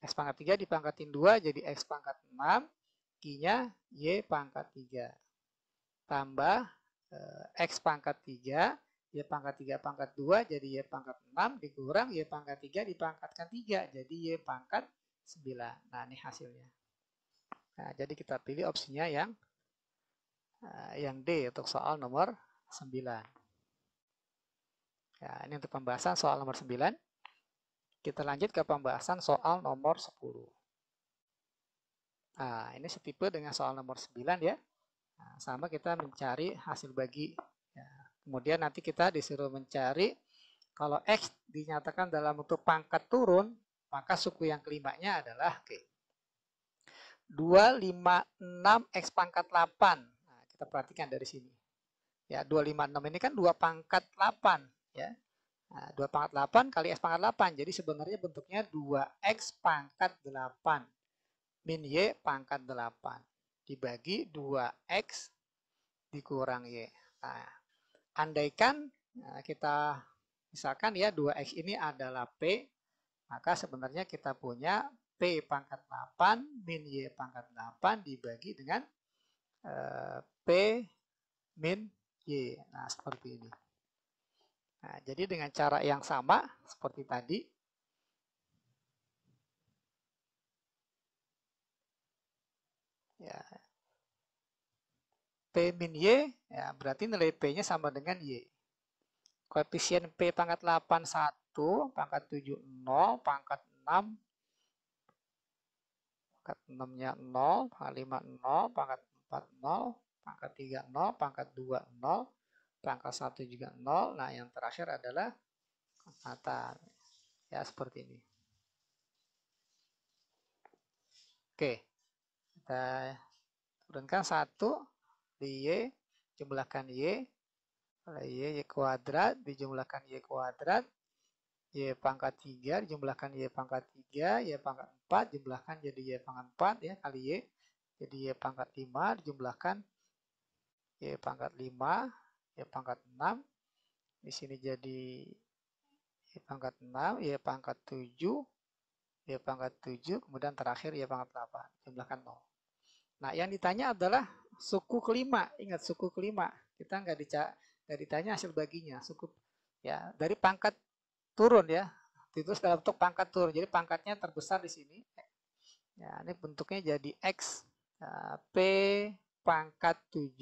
X pangkat 3 dipangkatin dua jadi X pangkat enam Q-nya Y pangkat 3 tambah eh, X pangkat 3 Y ya pangkat 3 pangkat 2 jadi Y ya pangkat 6 dikurang Y ya pangkat 3 dipangkatkan 3 jadi Y pangkat 9. Nah ini hasilnya. Nah, jadi kita pilih opsinya yang uh, yang D untuk soal nomor 9. Ya, ini untuk pembahasan soal nomor 9. Kita lanjut ke pembahasan soal nomor 10. Nah, ini setipe dengan soal nomor 9 ya. Nah, sama kita mencari hasil bagi Kemudian nanti kita disuruh mencari kalau X dinyatakan dalam bentuk pangkat turun, maka suku yang kelimanya adalah G. 256 X pangkat 8. Nah, kita perhatikan dari sini. Ya, 256 ini kan 2 pangkat 8. Ya. Nah, 2 pangkat 8 kali X pangkat 8. Jadi sebenarnya bentuknya 2X pangkat 8. Min Y pangkat 8. Dibagi 2X dikurang Y. Nah, andaikan eh, kita misalkan ya 2X ini adalah P, maka sebenarnya kita punya P pangkat 8 min Y pangkat 8 dibagi dengan eh, P min Y. Nah, seperti ini. Nah, jadi dengan cara yang sama seperti tadi, P min Y, ya, berarti nilai P-nya sama dengan Y. Koefisien P pangkat 8, 1, pangkat 7, 0, pangkat 6, pangkat 6-nya 0, pangkat 5, 0, pangkat 4, 0, pangkat 3, 0, pangkat 2, 0, pangkat 1 juga 0. Nah, yang terakhir adalah angkatan. Ya, seperti ini. Oke, kita turunkan satu di Y, jumlahkan Y, oleh Y, Y kuadrat, dijumlahkan Y kuadrat, Y pangkat 3, dijumlahkan Y pangkat 3, Y pangkat 4, jumlahkan jadi Y pangkat 4 ya, kali Y, jadi Y pangkat 5, dijumlahkan Y pangkat 5, Y pangkat 6, di sini jadi Y pangkat 6, Y pangkat 7, Y pangkat 7, kemudian terakhir Y pangkat 8, jumlahkan 0. Nah, yang ditanya adalah suku kelima, ingat suku kelima. Kita nggak dica nggak ditanya hasil baginya, suku ya dari pangkat turun ya. itu dalam bentuk pangkat turun. Jadi pangkatnya terbesar di sini. Ya, ini bentuknya jadi X ya, P pangkat 7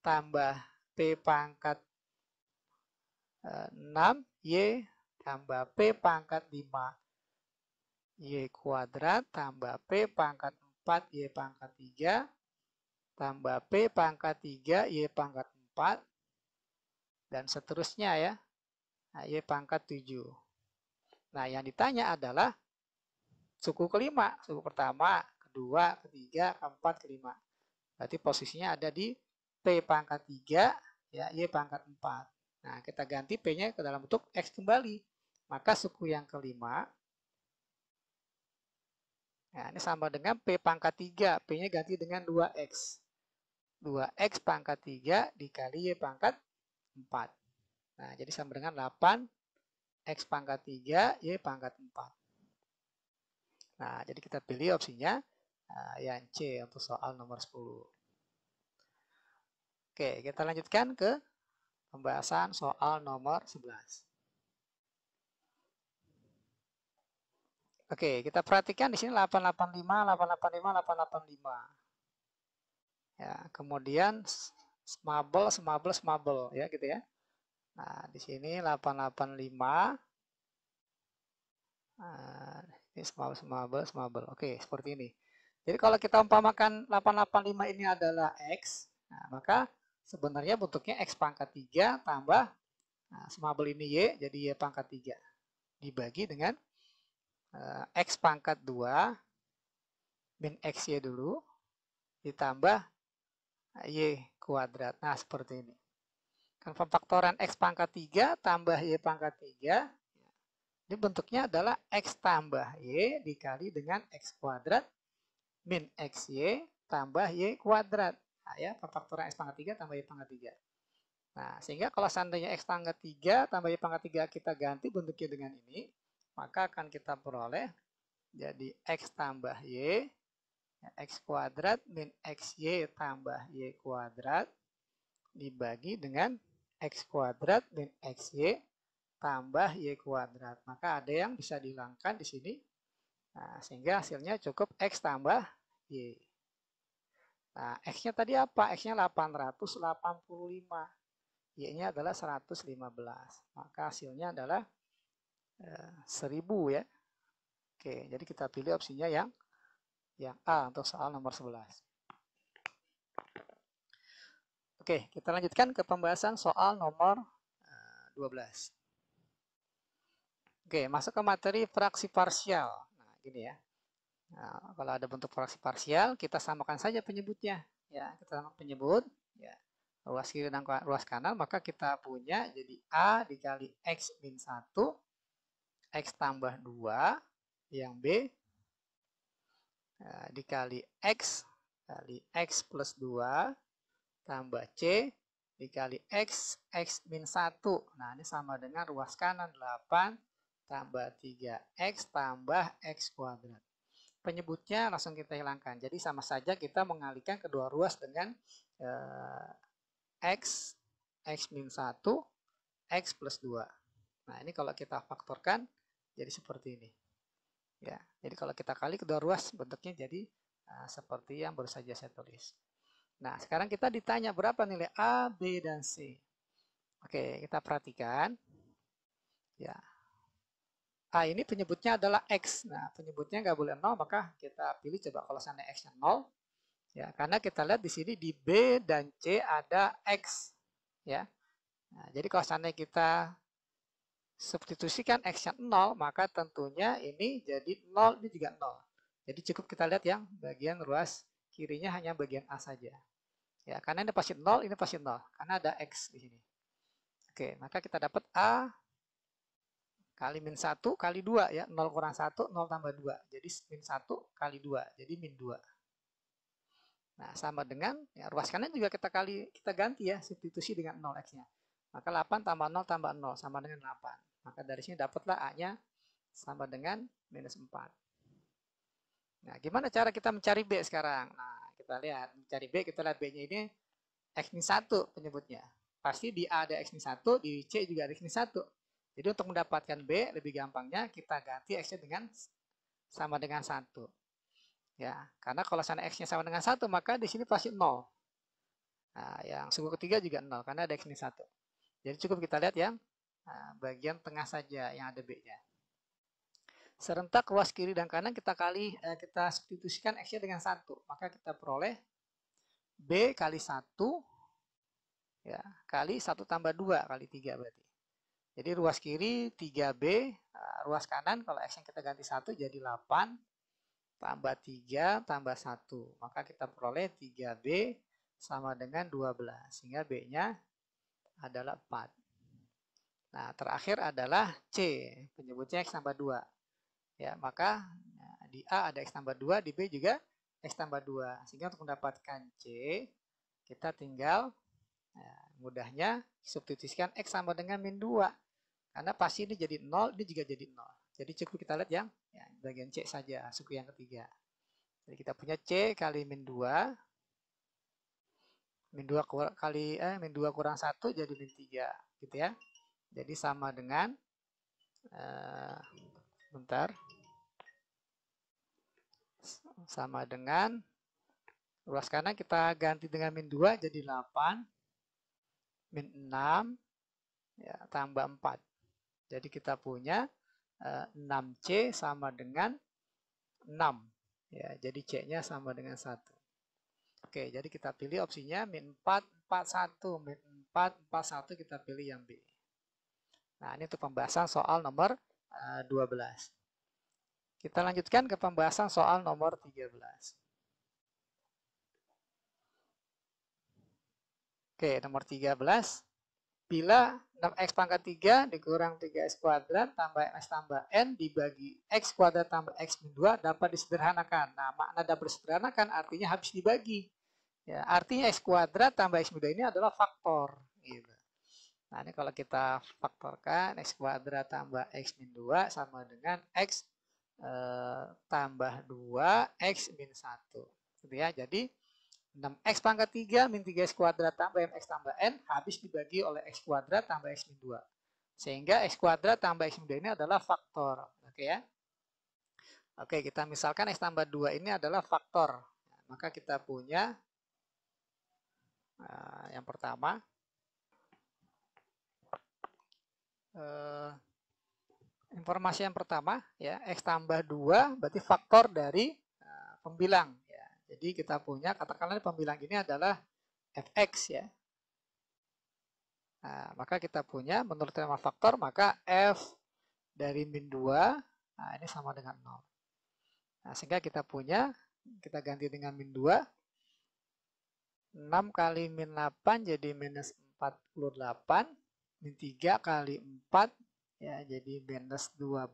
tambah P pangkat 6 e, Y tambah P pangkat 5 Y kuadrat tambah P pangkat 4 Y pangkat 3 tambah P pangkat 3, Y pangkat 4, dan seterusnya ya. Nah, y pangkat 7. Nah, yang ditanya adalah suku kelima. Suku pertama, kedua, ketiga, keempat, kelima. Berarti posisinya ada di P pangkat 3, ya, Y pangkat 4. Nah, kita ganti P-nya ke dalam bentuk X kembali. Maka suku yang kelima, nah ini sama dengan P pangkat 3. P-nya ganti dengan 2X. 2x pangkat 3 dikali y pangkat 4. Nah, jadi sama dengan 8 x pangkat 3 y pangkat 4. Nah, jadi kita pilih opsinya uh, yang C untuk soal nomor 10. Oke, kita lanjutkan ke pembahasan soal nomor 11. Oke, kita perhatikan di sini 885, 885, 885. Ya, kemudian smabel, smabel, smabel ya gitu ya. Nah, di sini 885. Nah, ini smabel, smabel, smabel. Oke, seperti ini. Jadi kalau kita umpamakan 885 ini adalah X, nah, maka sebenarnya bentuknya X pangkat 3 tambah nah, smabel ini Y, jadi Y pangkat 3. Dibagi dengan uh, X pangkat 2 min x y dulu, ditambah Y kuadrat. Nah, seperti ini. Kan pemfaktoran X pangkat 3 tambah Y pangkat 3. Ini bentuknya adalah X tambah Y dikali dengan X kuadrat min XY tambah Y kuadrat. Nah, ya, pemfaktoran X pangkat 3 tambah Y pangkat 3. Nah, sehingga kalau seandainya X pangkat 3 tambah Y pangkat 3 kita ganti bentuknya dengan ini, maka akan kita peroleh jadi X tambah Y X kuadrat min XY tambah Y kuadrat dibagi dengan X kuadrat min XY tambah Y kuadrat. Maka ada yang bisa dihilangkan di sini. Nah, sehingga hasilnya cukup X tambah Y. Nah, X-nya tadi apa? X-nya 885. Y-nya adalah 115. Maka hasilnya adalah eh, 1000 ya. Oke, jadi kita pilih opsinya yang yang A ah, untuk soal nomor 11. Oke, kita lanjutkan ke pembahasan soal nomor 12. Eh, Oke, masuk ke materi fraksi parsial. Nah, gini ya. Nah, kalau ada bentuk fraksi parsial, kita samakan saja penyebutnya. Ya, kita samakan penyebut. Ya. Ruas kiri dan ruas kanan, maka kita punya jadi A dikali X min 1, X tambah 2, yang B Nah, dikali X kali X plus 2 tambah C dikali X, X min 1. Nah, ini sama dengan ruas kanan 8 tambah 3X tambah X kuadrat. Penyebutnya langsung kita hilangkan. Jadi sama saja kita mengalihkan kedua ruas dengan eh, X, X min 1, X plus 2. Nah, ini kalau kita faktorkan jadi seperti ini ya jadi kalau kita kali kedua ruas bentuknya jadi uh, seperti yang baru saja saya tulis nah sekarang kita ditanya berapa nilai A B dan C oke kita perhatikan ya A ini penyebutnya adalah X. Nah, penyebutnya nggak boleh nol maka kita pilih coba kalau sana X-nya 0. Ya, karena kita lihat di sini di B dan C ada X. Ya, nah, jadi kalau sana kita substitusikan X-nya 0, maka tentunya ini jadi 0, ini juga 0. Jadi cukup kita lihat yang bagian ruas kirinya hanya bagian A saja. Ya, karena ini pasti 0, ini pasti 0, karena ada X di sini. Oke, maka kita dapat A kali min 1 kali 2 ya. 0 kurang 1, 0 tambah 2. Jadi min 1 kali 2, jadi min 2. Nah, sama dengan ya, ruas kanan juga kita kali kita ganti ya, substitusi dengan 0x-nya. Maka 8 tambah 0 tambah 0 sama dengan 8. Maka dari sini dapatlah A-nya sama dengan minus 4. Nah, gimana cara kita mencari B sekarang? Nah, kita lihat. Mencari B, kita lihat B-nya ini X min 1 penyebutnya. Pasti di A ada X min 1, di C juga ada X min 1. Jadi untuk mendapatkan B, lebih gampangnya kita ganti X-nya dengan sama dengan 1. Ya, karena kalau sana X-nya sama dengan 1, maka di sini pasti 0. Nah, yang suku ketiga juga 0, karena ada X min 1. Jadi cukup kita lihat yang Nah, bagian tengah saja yang ada B-nya. Serentak ruas kiri dan kanan kita kali eh, kita substitusikan X-nya dengan satu Maka kita peroleh B kali satu ya, kali satu tambah dua kali tiga berarti. Jadi ruas kiri 3B, eh, ruas kanan kalau X yang kita ganti satu jadi 8 tambah 3 tambah 1. Maka kita peroleh 3B sama dengan 12. Sehingga B-nya adalah 4. Nah, terakhir adalah C, penyebutnya X tambah 2. Ya, maka ya, di A ada X tambah 2, di B juga X tambah 2. Sehingga untuk mendapatkan C, kita tinggal ya, mudahnya substitusikan X sama dengan min 2. Karena pasti ini jadi 0, ini juga jadi 0. Jadi cukup kita lihat yang ya, bagian C saja, suku yang ketiga. Jadi kita punya C kali min 2. Min 2 kali eh, min 2 kurang 1 jadi min 3 gitu ya. Jadi sama dengan, uh, bentar, sama dengan ruas kanan kita ganti dengan min 2 jadi 8, min 6, ya, tambah 4. Jadi kita punya uh, eh, 6C sama dengan 6. Ya, jadi C-nya sama dengan 1. Oke, jadi kita pilih opsinya min 4, 4, 1. Min 4, 4, 1 kita pilih yang B. Nah, ini untuk pembahasan soal nomor 12. Eh, Kita lanjutkan ke pembahasan soal nomor 13. Oke, nomor 13. Bila 6x pangkat 3 dikurang 3x kuadrat tambah x tambah n dibagi x kuadrat tambah x min 2 dapat disederhanakan. Nah, makna dapat disederhanakan artinya habis dibagi. Ya, artinya x kuadrat tambah x min 2 ini adalah faktor. Gitu. Nah, ini kalau kita faktorkan, X kuadrat tambah X min 2 sama dengan X e, tambah 2, X min 1. Gitu ya, jadi 6X pangkat 3 min 3X kuadrat tambah MX tambah N habis dibagi oleh X kuadrat tambah X min 2. Sehingga X kuadrat tambah X min 2 ini adalah faktor. Oke ya. Oke, kita misalkan X tambah 2 ini adalah faktor. Nah, maka kita punya uh, yang pertama eh, informasi yang pertama ya x tambah 2 berarti faktor dari eh, pembilang ya. Jadi kita punya katakanlah pembilang ini adalah fx ya. Nah, maka kita punya menurut tema faktor maka f dari min 2 nah ini sama dengan 0. Nah, sehingga kita punya kita ganti dengan min 2 6 kali min 8 jadi minus 48 min 3 kali 4. Ya, jadi minus 12.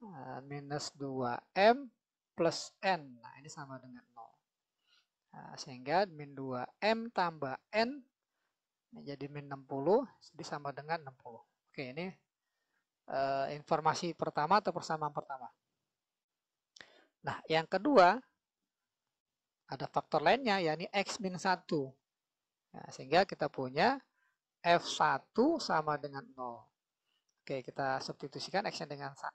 Uh, eh, minus 2M plus N. Nah, ini sama dengan 0. Nah, sehingga min 2M tambah N menjadi min 60. Jadi sama dengan 60. Oke, ini uh, informasi pertama atau persamaan pertama. Nah, yang kedua ada faktor lainnya, yakni X min 1. Nah, sehingga kita punya F1 sama dengan 0. Oke, kita substitusikan X-nya dengan 1,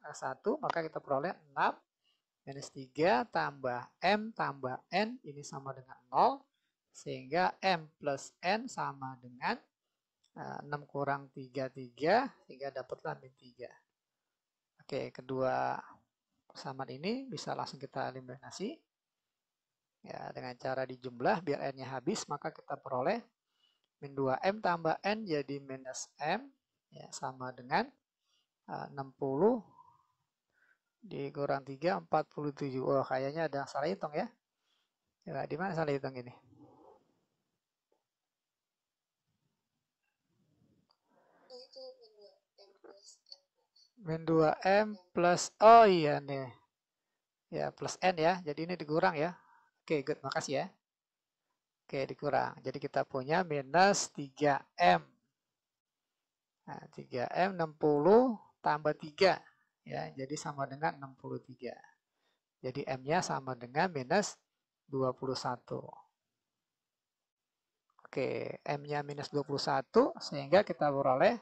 maka kita peroleh 6 minus 3 tambah M tambah N, ini sama dengan 0, sehingga M plus N sama dengan 6 eh, kurang 3, 3, sehingga dapatlah min 3. Oke, kedua persamaan ini bisa langsung kita eliminasi. Ya, dengan cara dijumlah, biar N-nya habis, maka kita peroleh Min 2M tambah N jadi minus M. Ya, sama dengan uh, 60 dikurang 3, 47. Oh, kayaknya ada yang salah hitung ya. ya di mana salah hitung ini? min 2m plus oh iya nih ya plus n ya jadi ini dikurang ya oke good makasih ya Oke, dikurang. Jadi kita punya minus 3M. Nah, 3M 60 tambah 3. ya Jadi sama dengan 63. Jadi M-nya sama dengan minus 21. Oke, M-nya minus 21, sehingga kita beroleh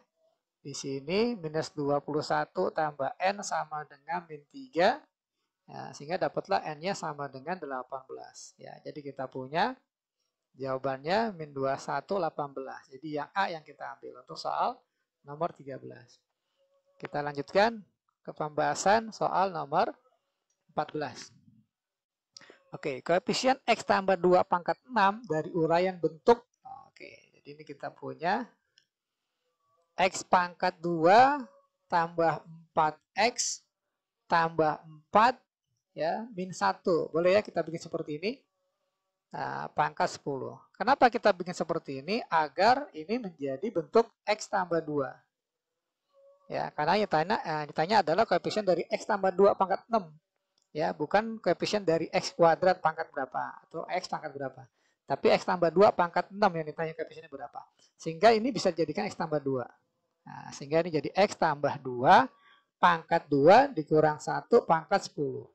di sini minus 21 tambah N sama dengan min 3. Ya, nah, sehingga dapatlah N-nya sama dengan 18. ya Jadi kita punya Jawabannya min 21, 18. Jadi yang A yang kita ambil untuk soal nomor 13. Kita lanjutkan ke pembahasan soal nomor 14. Oke, koefisien X tambah 2 pangkat 6 dari uraian bentuk. Oke, jadi ini kita punya X pangkat 2 tambah 4X tambah 4 ya min 1. Boleh ya kita bikin seperti ini Eh, perangkat pangkat 10. Kenapa kita bikin seperti ini? Agar ini menjadi bentuk X tambah 2. Ya, karena yang ditanya, eh, ditanya adalah koefisien dari X tambah 2 pangkat 6. Ya, bukan koefisien dari X kuadrat pangkat berapa atau X pangkat berapa. Tapi X tambah 2 pangkat 6 yang ditanya koefisiennya berapa. Sehingga ini bisa dijadikan X tambah 2. Nah, sehingga ini jadi X tambah 2 pangkat 2 dikurang 1 pangkat 10.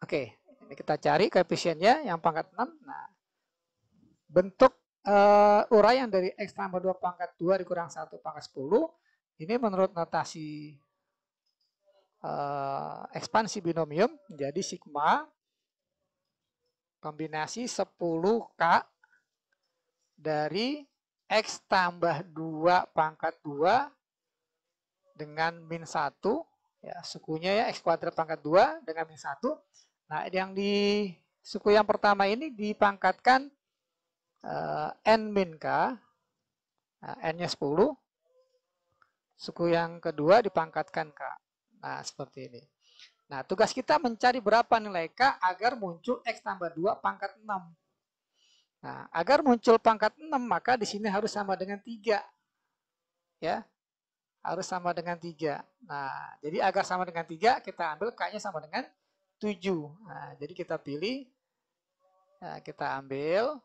Oke, ini kita cari koefisiennya yang pangkat 6. Nah, bentuk uh, uraian dari X tambah 2 pangkat 2 dikurang 1 pangkat 10. Ini menurut notasi uh, ekspansi binomium menjadi sigma kombinasi 10K dari X tambah 2 pangkat 2 dengan min 1. Ya, sukunya ya X kuadrat pangkat 2 dengan min 1 Nah, yang di suku yang pertama ini dipangkatkan uh, n min k, nah, n-nya 10. Suku yang kedua dipangkatkan k. Nah, seperti ini. Nah, tugas kita mencari berapa nilai k agar muncul x tambah 2 pangkat 6. Nah, agar muncul pangkat 6, maka di sini harus sama dengan 3. Ya, harus sama dengan 3. Nah, jadi agar sama dengan 3, kita ambil k-nya sama dengan 7. Nah, jadi kita pilih, nah, kita ambil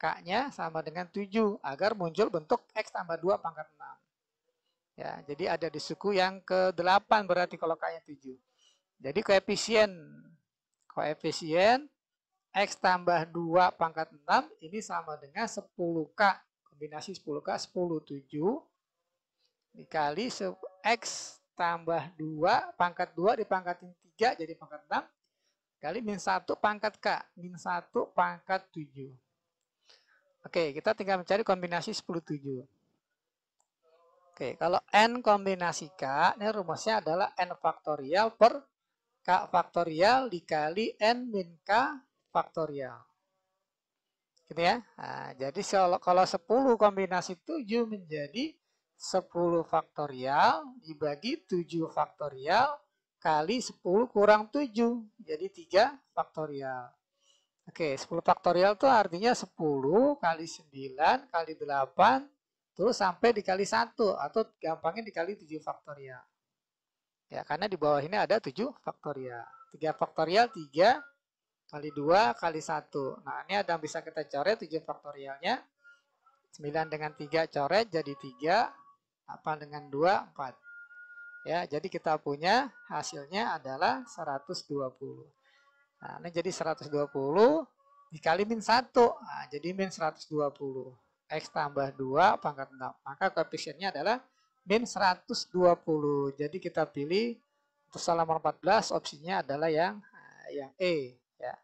K-nya sama dengan 7 agar muncul bentuk X tambah 2 pangkat 6. Ya, jadi ada di suku yang ke-8 berarti kalau K-nya 7. Jadi koefisien koefisien X tambah 2 pangkat 6 ini sama dengan 10K. Kombinasi 10K 10, 7 dikali X tambah 2 pangkat 2 dipangkatin 3 jadi pangkat 6 kali min 1 pangkat K. Min 1 pangkat 7. Oke, kita tinggal mencari kombinasi 10, 7. Oke, kalau N kombinasi K, ini rumusnya adalah N faktorial per K faktorial dikali N min K faktorial. Gitu ya. Nah, jadi kalau, 10 kombinasi 7 menjadi 10 faktorial dibagi 7 faktorial kali 10 kurang 7. Jadi 3 faktorial. Oke, 10 faktorial itu artinya 10 kali 9 kali 8 terus sampai dikali 1 atau gampangnya dikali 7 faktorial. Ya, karena di bawah ini ada 7 faktorial. 3 faktorial 3 kali 2 kali 1. Nah, ini ada yang bisa kita coret 7 faktorialnya. 9 dengan 3 coret jadi 3. 8 dengan 2, 4. Ya, jadi kita punya hasilnya adalah 120. Nah, ini jadi 120 dikali min 1. Nah, jadi min 120. X tambah 2 pangkat 6. Maka koefisiennya adalah min 120. Jadi kita pilih untuk soal nomor 14 opsinya adalah yang eh, yang E. Ya.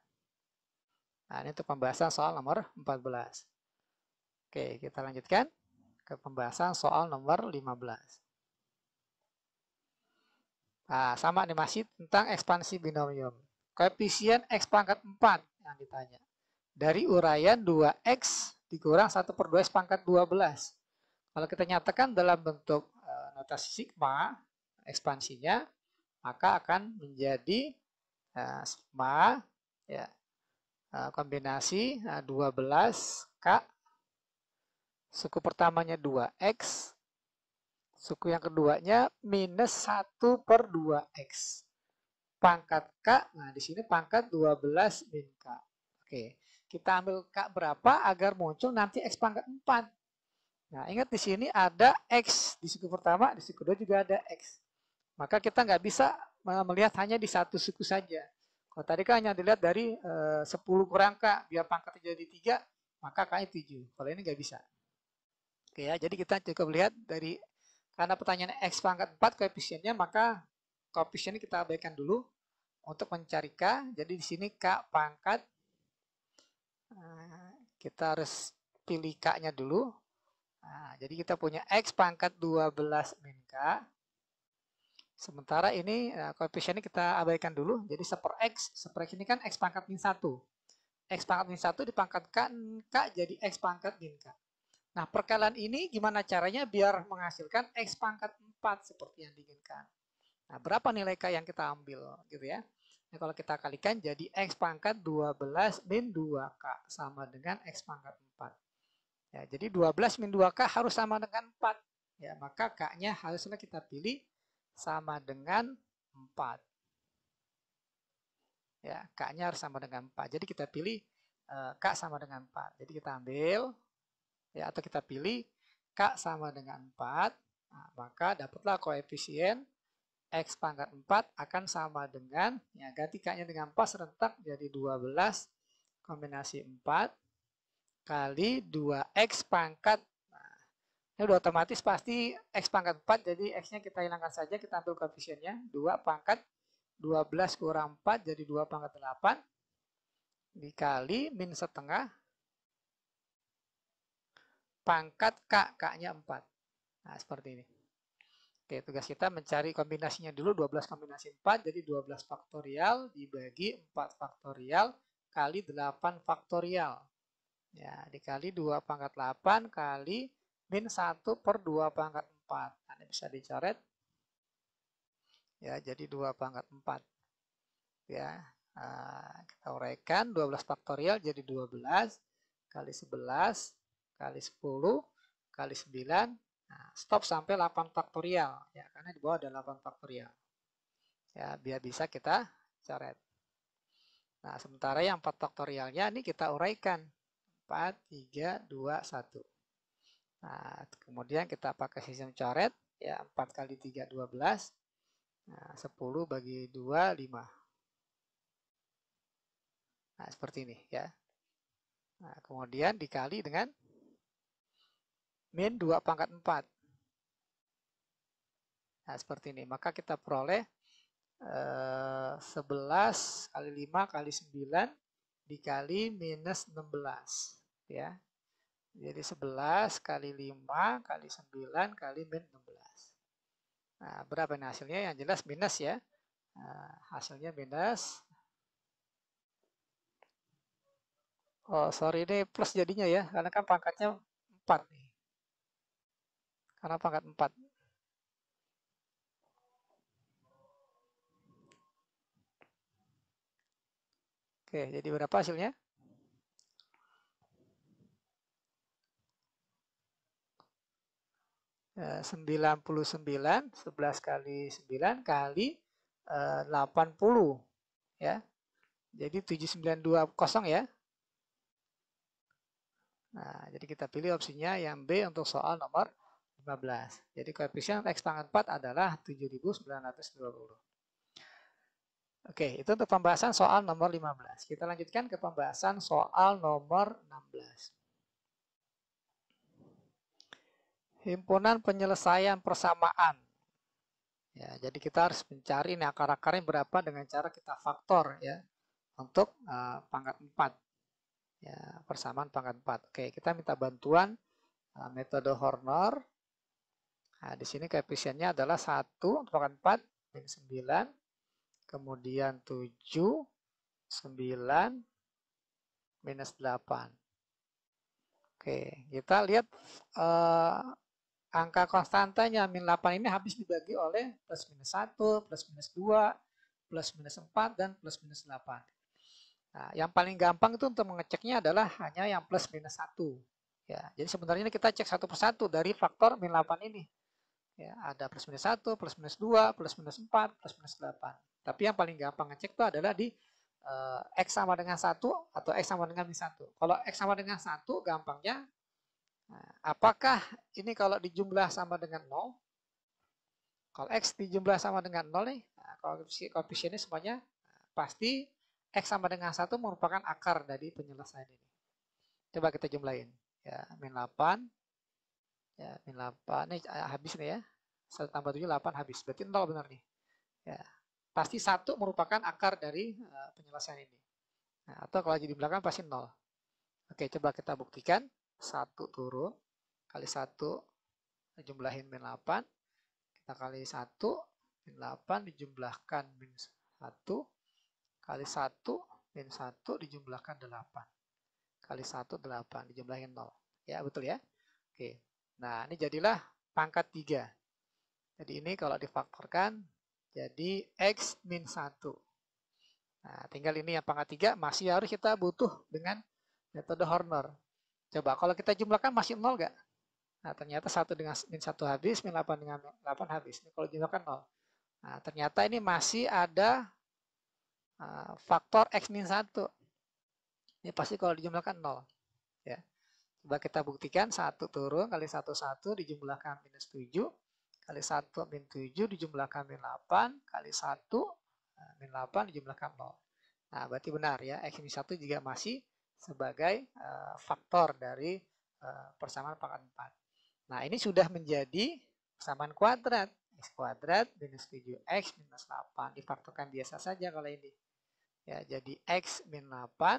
Nah, ini untuk pembahasan soal nomor 14. Oke, kita lanjutkan ke pembahasan soal nomor 15. Nah, sama nih masih tentang ekspansi binomium. Koefisien x pangkat 4 yang ditanya. Dari uraian 2x dikurang 1 per 2 x pangkat 12. Kalau kita nyatakan dalam bentuk e, eh, notasi sigma, ekspansinya, maka akan menjadi e, sigma ya, e, kombinasi e, 12k, suku pertamanya 2x, Suku yang keduanya minus 1 per 2x. Pangkat K, nah di sini pangkat 12 min K. Oke, kita ambil K berapa agar muncul nanti X pangkat 4. Nah ingat di sini ada X di suku pertama, di suku kedua juga ada X. Maka kita nggak bisa melihat hanya di satu suku saja. Kalau tadi kan hanya dilihat dari e, eh, 10 kurang K, biar pangkatnya jadi 3, maka k 7. Kalau ini nggak bisa. Oke ya, jadi kita cukup lihat dari karena pertanyaan X pangkat 4 koefisiennya, maka koefisien kita abaikan dulu untuk mencari K. Jadi di sini K pangkat, eh, kita harus pilih K-nya dulu. Nah, jadi kita punya X pangkat 12 min K. Sementara ini eh, koefisiennya kita abaikan dulu. Jadi seper X, seper X ini kan X pangkat min 1. X pangkat min 1 dipangkatkan K, K jadi X pangkat min K. Nah, perkalian ini gimana caranya biar menghasilkan X pangkat 4 seperti yang diinginkan. Nah, berapa nilai K yang kita ambil gitu ya. Nah, kalau kita kalikan jadi X pangkat 12 min 2K sama dengan X pangkat 4. Ya, jadi 12 min 2K harus sama dengan 4. Ya, maka K-nya harusnya kita pilih sama dengan 4. Ya, K-nya harus sama dengan 4. Jadi kita pilih eh, K sama dengan 4. Jadi kita ambil ya atau kita pilih K sama dengan 4, nah, maka dapatlah koefisien X pangkat 4 akan sama dengan, ya ganti K-nya dengan 4 serentak jadi 12 kombinasi 4 kali 2X pangkat, nah, ini udah otomatis pasti X pangkat 4, jadi X-nya kita hilangkan saja, kita ambil koefisiennya, 2 pangkat 12 kurang 4 jadi 2 pangkat 8 dikali min setengah pangkat K, K-nya 4. Nah, seperti ini. Oke, tugas kita mencari kombinasinya dulu 12 kombinasi 4, jadi 12 faktorial dibagi 4 faktorial kali 8 faktorial. Ya, dikali 2 pangkat 8 kali min 1 per 2 pangkat 4. Nah, ini bisa dicoret. Ya, jadi 2 pangkat 4. Ya, ah, kita uraikan 12 faktorial jadi 12 kali 11 kali 10 kali 9 nah, stop sampai 8 faktorial ya karena di bawah ada 8 faktorial ya biar bisa kita coret nah sementara yang 4 faktorialnya ini kita uraikan 4 3 2 1 nah kemudian kita pakai sistem coret ya 4 kali 3 12 nah, 10 bagi 2 5 nah seperti ini ya Nah, kemudian dikali dengan min 2 pangkat 4. Nah, seperti ini. Maka kita peroleh eh, 11 kali 5 kali 9 dikali minus 16. Ya. Jadi 11 kali 5 kali 9 kali min 16. Nah, berapa ini hasilnya? Yang jelas minus ya. Nah, hasilnya minus. Oh, sorry ini plus jadinya ya. Karena kan pangkatnya 4 nih. Karena pangkat 4. Oke, jadi berapa hasilnya? E, 99, 11 kali 9 kali e, eh, 80 ya. Jadi 7920 ya. Nah, jadi kita pilih opsinya yang B untuk soal nomor 15. Jadi koefisien X pangkat 4 adalah 7920. Oke, itu untuk pembahasan soal nomor 15. Kita lanjutkan ke pembahasan soal nomor 16. Himpunan penyelesaian persamaan. Ya, jadi kita harus mencari ini akar-akarnya berapa dengan cara kita faktor ya untuk uh, pangkat 4. Ya, persamaan pangkat 4. Oke, kita minta bantuan uh, metode Horner Nah, di sini koefisiennya adalah 1 4, 9, kemudian 7, 9, minus 8. Oke, kita lihat eh, angka konstantanya, min 8 ini habis dibagi oleh plus minus 1, plus minus 2, plus minus 4, dan plus minus 8. Nah, yang paling gampang itu untuk mengeceknya adalah hanya yang plus minus 1. Ya, jadi sebenarnya kita cek satu persatu dari faktor min 8 ini. Ya, ada plus minus 1, plus minus 2, plus minus 4, plus minus 8. Tapi yang paling gampang ngecek itu adalah di uh, X sama dengan 1 atau X sama dengan minus 1. Kalau X sama dengan 1 gampangnya, eh, apakah ini kalau dijumlah sama dengan 0? Kalau X dijumlah sama dengan 0 nih, nah, kalau koefisiennya semuanya eh, pasti X sama dengan 1 merupakan akar dari penyelesaian ini. Coba kita jumlahin. Ya, min 8 ya min 8 nih habis nih ya 1 tambah 7 8 habis berarti nol benar nih ya pasti satu merupakan akar dari uh, penyelesaian ini nah, atau kalau jadi belakang pasti nol. oke coba kita buktikan Satu turun kali satu, jumlahin min 8 kita kali satu, min 8 dijumlahkan min satu, kali satu, min satu dijumlahkan delapan, kali satu delapan dijumlahin nol. ya betul ya oke Nah, ini jadilah pangkat 3. Jadi ini kalau difaktorkan jadi X min 1. Nah, tinggal ini yang pangkat 3 masih harus kita butuh dengan metode Horner. Coba kalau kita jumlahkan masih 0 nggak? Nah, ternyata 1 dengan min 1 habis, min 8 dengan 8 habis. Ini kalau jumlahkan 0. Nah, ternyata ini masih ada uh, faktor X min 1. Ini pasti kalau dijumlahkan 0. Ya. Yeah. Coba kita buktikan satu turun kali satu satu dijumlahkan minus tujuh Kali satu min tujuh dijumlahkan min delapan Kali satu eh, min delapan dijumlahkan nol Nah berarti benar ya X minus satu juga masih sebagai uh, faktor dari uh, persamaan pangkat 4. Nah ini sudah menjadi persamaan kuadrat. X kuadrat minus tujuh x minus delapan Difaktorkan biasa saja kalau ini. Ya, jadi X minus delapan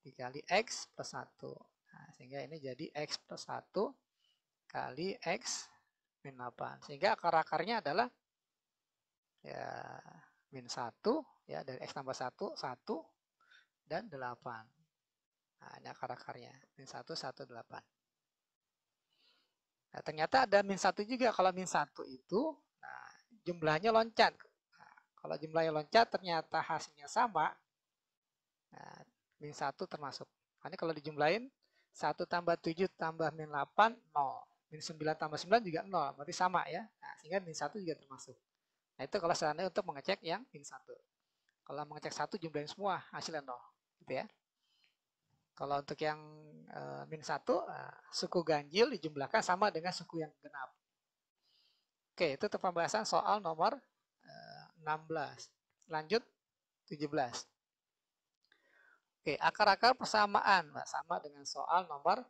dikali X plus satu Nah, sehingga ini jadi X plus 1 kali X min 8. Sehingga akar-akarnya adalah ya min 1 ya dari X tambah 1, 1 dan 8. Nah, ini akar-akarnya. Min 1, 1, 8. Nah, ternyata ada min 1 juga. Kalau min 1 itu nah, jumlahnya loncat. Nah, kalau jumlahnya loncat ternyata hasilnya sama. Nah, min 1 termasuk. ini kalau dijumlahin 1 tambah 7 tambah min 8, 0. Min 9 tambah 9 juga 0, berarti sama ya. Nah, sehingga min 1 juga termasuk. Nah, itu kalau sarannya untuk mengecek yang min 1. Kalau mengecek 1 jumlahnya semua, hasilnya 0. Gitu ya. Kalau untuk yang e, min 1, e, eh, suku ganjil dijumlahkan sama dengan suku yang genap. Oke, itu untuk pembahasan soal nomor e, eh, 16. Lanjut 17. Oke, akar-akar persamaan. sama dengan soal nomor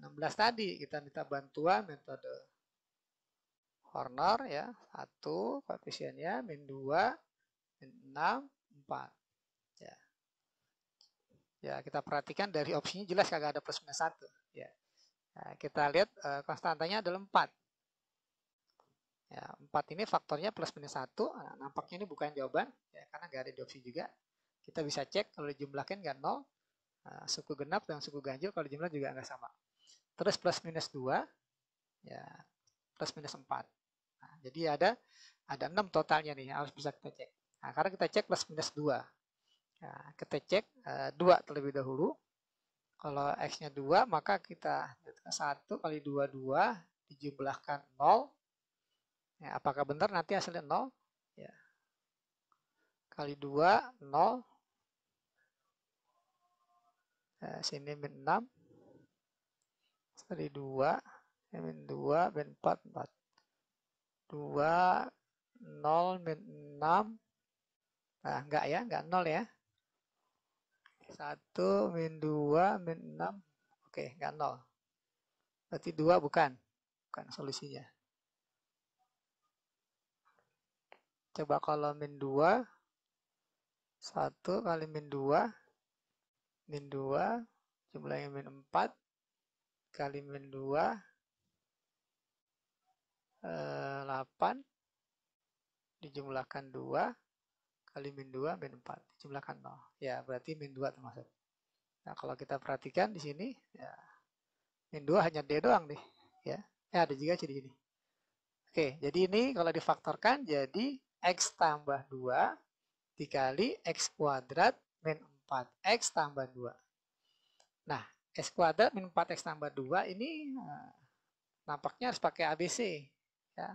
16 eh, tadi. Kita minta bantuan metode Horner ya. 1 koefisiennya, min 2, min 6, 4. Ya. ya. kita perhatikan dari opsinya jelas kagak ada plus minus 1. Ya. Nah, kita lihat e, eh, konstantanya adalah 4. Ya, 4 ini faktornya plus minus 1, nah, nampaknya ini bukan jawaban, ya, karena nggak ada di opsi juga. Kita bisa cek kalau dijumlahkan kan nol Nah, suku genap dan suku ganjil kalau jumlah juga nggak sama. Terus plus minus 2, ya plus minus 4. Nah, jadi ada ada 6 totalnya nih harus bisa kita cek. Nah, karena kita cek plus minus 2. Nah, kita cek uh, eh, 2 terlebih dahulu. Kalau X-nya 2, maka kita 1 kali 2, 2, dijumlahkan 0. Ya, apakah benar nanti hasilnya 0? Ya. Kali 2, 0. Nah, eh, sini min 6. Tadi 2. Ini 2, min 4, 4. 2, 0, min 6. Nah, enggak ya, enggak 0 ya. 1, min 2, min 6. Oke, enggak 0. Berarti 2 bukan. Bukan solusinya. Coba kalau min 2. 1 kali min 2 min 2 jumlahnya min 4 kali min 2 8 eh, dijumlahkan 2 kali min 2 min 4 dijumlahkan 0 ya berarti min 2 termasuk nah kalau kita perhatikan di sini ya min 2 hanya D doang nih ya eh, ada juga jadi ini Oke, jadi ini kalau difaktorkan jadi X tambah 2 dikali X kuadrat min 4 4x tambah 2. Nah, x kuadrat min 4x tambah 2 ini eh, nampaknya harus pakai ABC. Ya.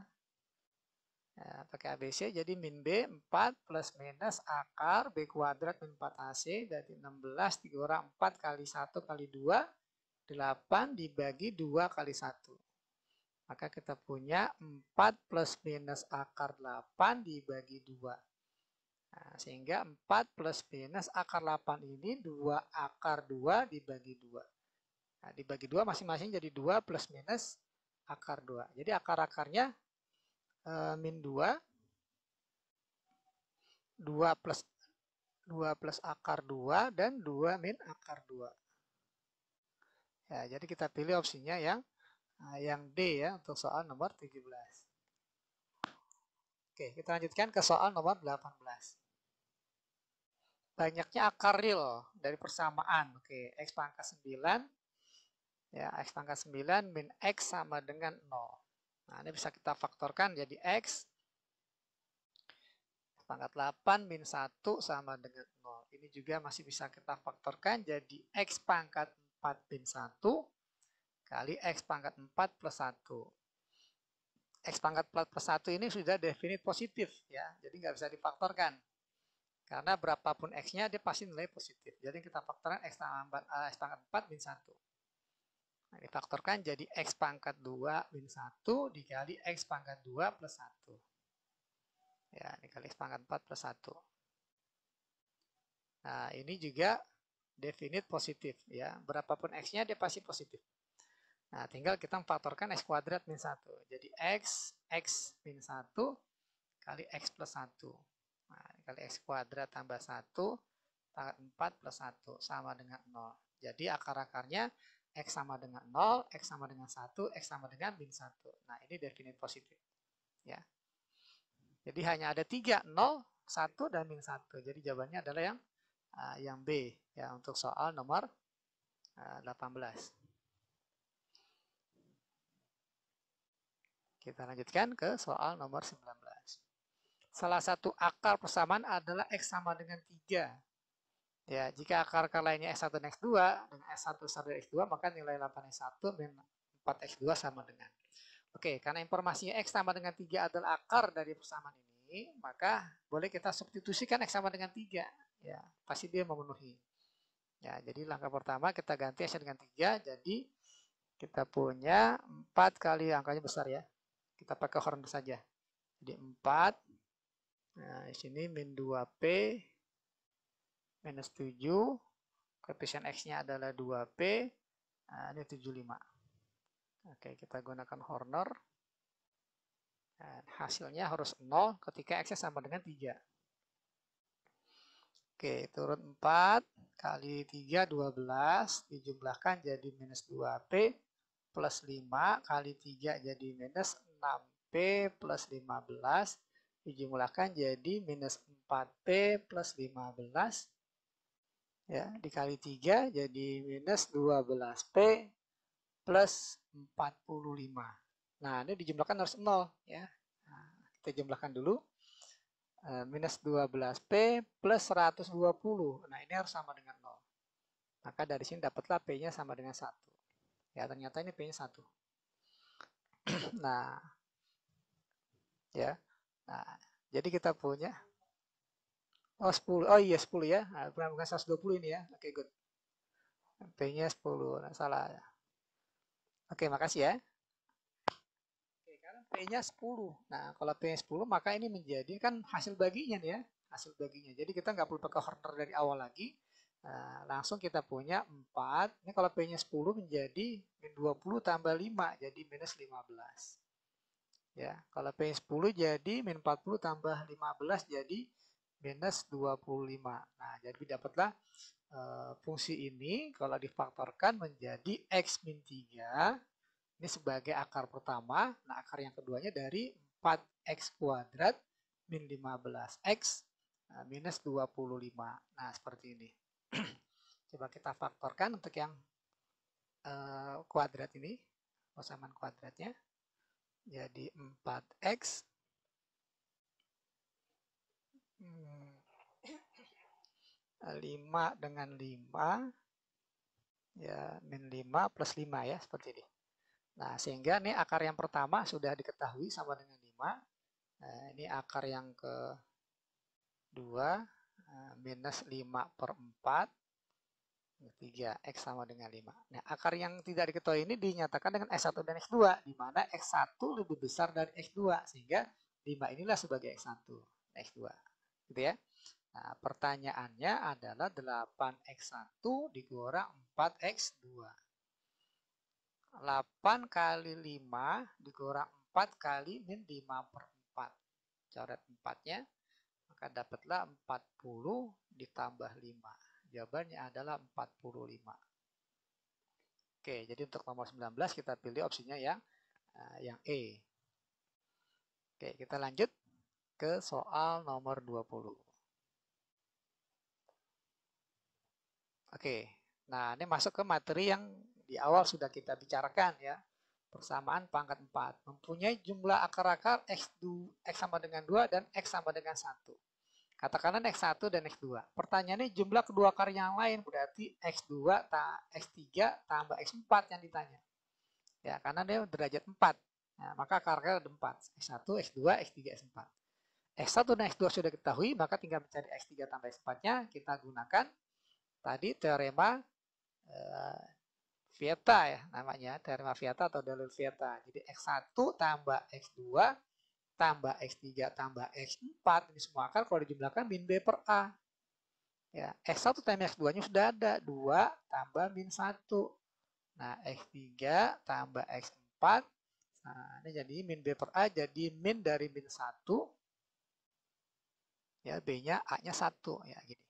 Ya, pakai ABC jadi min B 4 plus minus akar B kuadrat min 4AC dari 16 dikurang 4 kali 1 kali 2 8 dibagi 2 kali 1 maka kita punya 4 plus minus akar 8 dibagi 2 Nah, sehingga 4 plus minus akar 8 ini 2 akar 2 dibagi 2. Nah, dibagi 2 masing-masing jadi 2 plus minus akar 2. Jadi akar-akarnya e, min 2, 2 plus 2 plus akar 2 dan 2 min akar 2. Ya, jadi kita pilih opsinya yang eh, yang D ya untuk soal nomor 17. Oke, kita lanjutkan ke soal nomor 18. Banyaknya akar real dari persamaan. Oke, X pangkat 9. Ya, X pangkat 9 min X sama dengan 0. Nah, ini bisa kita faktorkan jadi X pangkat 8 min 1 sama dengan 0. Ini juga masih bisa kita faktorkan jadi X pangkat 4 min 1 kali X pangkat 4 plus 1. X pangkat plus 1 ini sudah definit positif ya. Jadi nggak bisa difaktorkan. Karena berapapun X-nya dia pasti nilai positif. Jadi kita faktorkan X eh, X pangkat 4 min 1. Nah, difaktorkan jadi X pangkat 2 min 1 dikali X pangkat 2 plus 1. Ya, dikali X pangkat 4 plus 1. Nah, ini juga definit positif ya. Berapapun X-nya dia pasti positif. Nah, tinggal kita faktorkan X kuadrat min 1. Jadi X, X min 1 kali X plus 1. Nah, kali X kuadrat tambah 1, tambah 4 plus 1 sama dengan 0. Jadi akar-akarnya X sama dengan 0, X sama dengan 1, X sama dengan min 1. Nah, ini definit positif. Ya. Jadi hanya ada 3, 0, 1, dan min 1. Jadi jawabannya adalah yang uh, yang B ya untuk soal nomor uh, ah, 18. Kita lanjutkan ke soal nomor 19. Salah satu akar persamaan adalah X sama dengan 3. Ya, jika akar-akar lainnya X1 dan X2, dan X1 sama dengan X2, maka nilai 8X1 dan 4X2 sama dengan. Oke, karena informasinya X sama dengan 3 adalah akar dari persamaan ini, maka boleh kita substitusikan X sama dengan 3. Ya, pasti dia memenuhi. Ya, jadi langkah pertama kita ganti X dengan 3, jadi kita punya 4 kali angkanya besar ya. Kita pakai horn saja. Jadi 4. Nah, di sini min 2P minus 7. Koefisien X-nya adalah 2P. Nah, ini 75. Oke, kita gunakan Horner. Dan hasilnya harus 0 ketika X-nya sama dengan 3. Oke, turun 4 kali 3, 12. Dijumlahkan jadi minus 2P plus 5 kali 3 jadi minus 6P plus 15 dijumlahkan jadi minus 4P plus 15 ya dikali 3 jadi minus 12P plus 45. Nah ini dijumlahkan harus 0 ya. Nah, kita jumlahkan dulu eh, minus 12P plus 120. Nah ini harus sama dengan 0. Maka dari sini dapatlah P-nya sama dengan 1. Ya ternyata ini P-nya 1. nah, ya. Nah, jadi kita punya oh 10. Oh iya 10 ya. Nah, bukan, 120 ini ya. Oke, okay, good. P-nya 10. Nah, salah. Ya. Oke, okay, makasih ya. Oke, karena P-nya 10. Nah, kalau P-nya 10 maka ini menjadi kan hasil baginya nih ya. Hasil baginya. Jadi kita nggak perlu pakai order dari awal lagi Nah, langsung kita punya 4. Ini kalau P-nya 10 menjadi 20 tambah 5, jadi minus 15. Ya, kalau P-nya 10 jadi min 40 tambah 15, jadi minus 25. Nah, jadi dapatlah e, fungsi ini kalau difaktorkan menjadi X min 3. Ini sebagai akar pertama. Nah, akar yang keduanya dari 4X kuadrat min 15X nah, minus 25. Nah, seperti ini. Coba kita faktorkan untuk yang uh, kuadrat ini, kosaman kuadratnya. Jadi 4x hmm, 5 dengan 5 ya min 5 plus 5 ya seperti ini. Nah, sehingga ini akar yang pertama sudah diketahui sama dengan 5. Nah, ini akar yang ke 2 Eh, minus 5 per 4, 3, X sama dengan 5. Nah, akar yang tidak diketahui ini dinyatakan dengan X1 dan X2, di mana X1 lebih besar dari X2, sehingga 5 inilah sebagai X1, X2. Gitu ya. Nah, pertanyaannya adalah 8X1 dikurang 4X2. 8 kali 5 dikurang 4 kali min 5 per 4. Coret 4-nya. Maka dapatlah 40 ditambah 5. Jawabannya adalah 45. Oke, jadi untuk nomor 19 kita pilih opsinya yang uh, yang E. Oke, kita lanjut ke soal nomor 20. Oke, nah ini masuk ke materi yang di awal sudah kita bicarakan ya persamaan pangkat 4 mempunyai jumlah akar-akar x, x sama dengan 2 dan x sama dengan 1. Katakanlah X1 dan X2. Pertanyaannya jumlah kedua karya yang lain berarti X2, ta, X3 tambah X4 yang ditanya. Ya, karena dia derajat 4. Ya, maka karya ada 4. X1, X2, X3, X4. X1 dan X2 sudah ketahui, maka tinggal mencari X3 tambah X4-nya. Kita gunakan tadi teorema eh, Vieta ya namanya, teorema Vieta atau dalil Vieta. Jadi X1 tambah X2 tambah X3 tambah X4, ini semua akar kalau dijumlahkan min B per A. Ya, X1 tambah X2-nya sudah ada, 2 tambah min 1. Nah, X3 tambah X4, nah, ini jadi min B per A, jadi min dari min 1, ya B-nya A-nya 1, ya gini.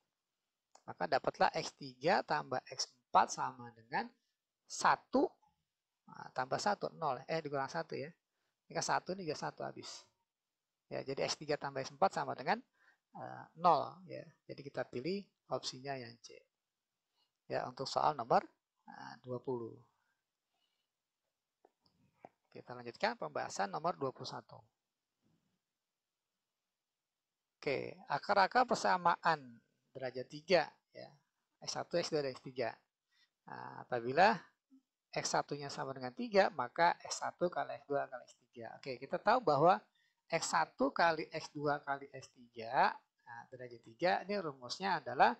Maka dapatlah X3 tambah X4 sama dengan 1 nah, tambah 1, 0, eh dikurang 1 ya. Ini kan 1, ini juga 1 habis. Ya, jadi X3 tambah X4 sama dengan uh, eh, 0. Ya. Jadi kita pilih opsinya yang C. Ya, untuk soal nomor eh, uh, 20. Kita lanjutkan pembahasan nomor 21. Oke, akar-akar persamaan derajat 3. Ya. X1, X2, dan X3. Nah, apabila X1-nya sama dengan 3, maka X1 kali X2 kali X3. Oke, kita tahu bahwa X1 kali X2 kali X3. Nah, derajat 3 ini rumusnya adalah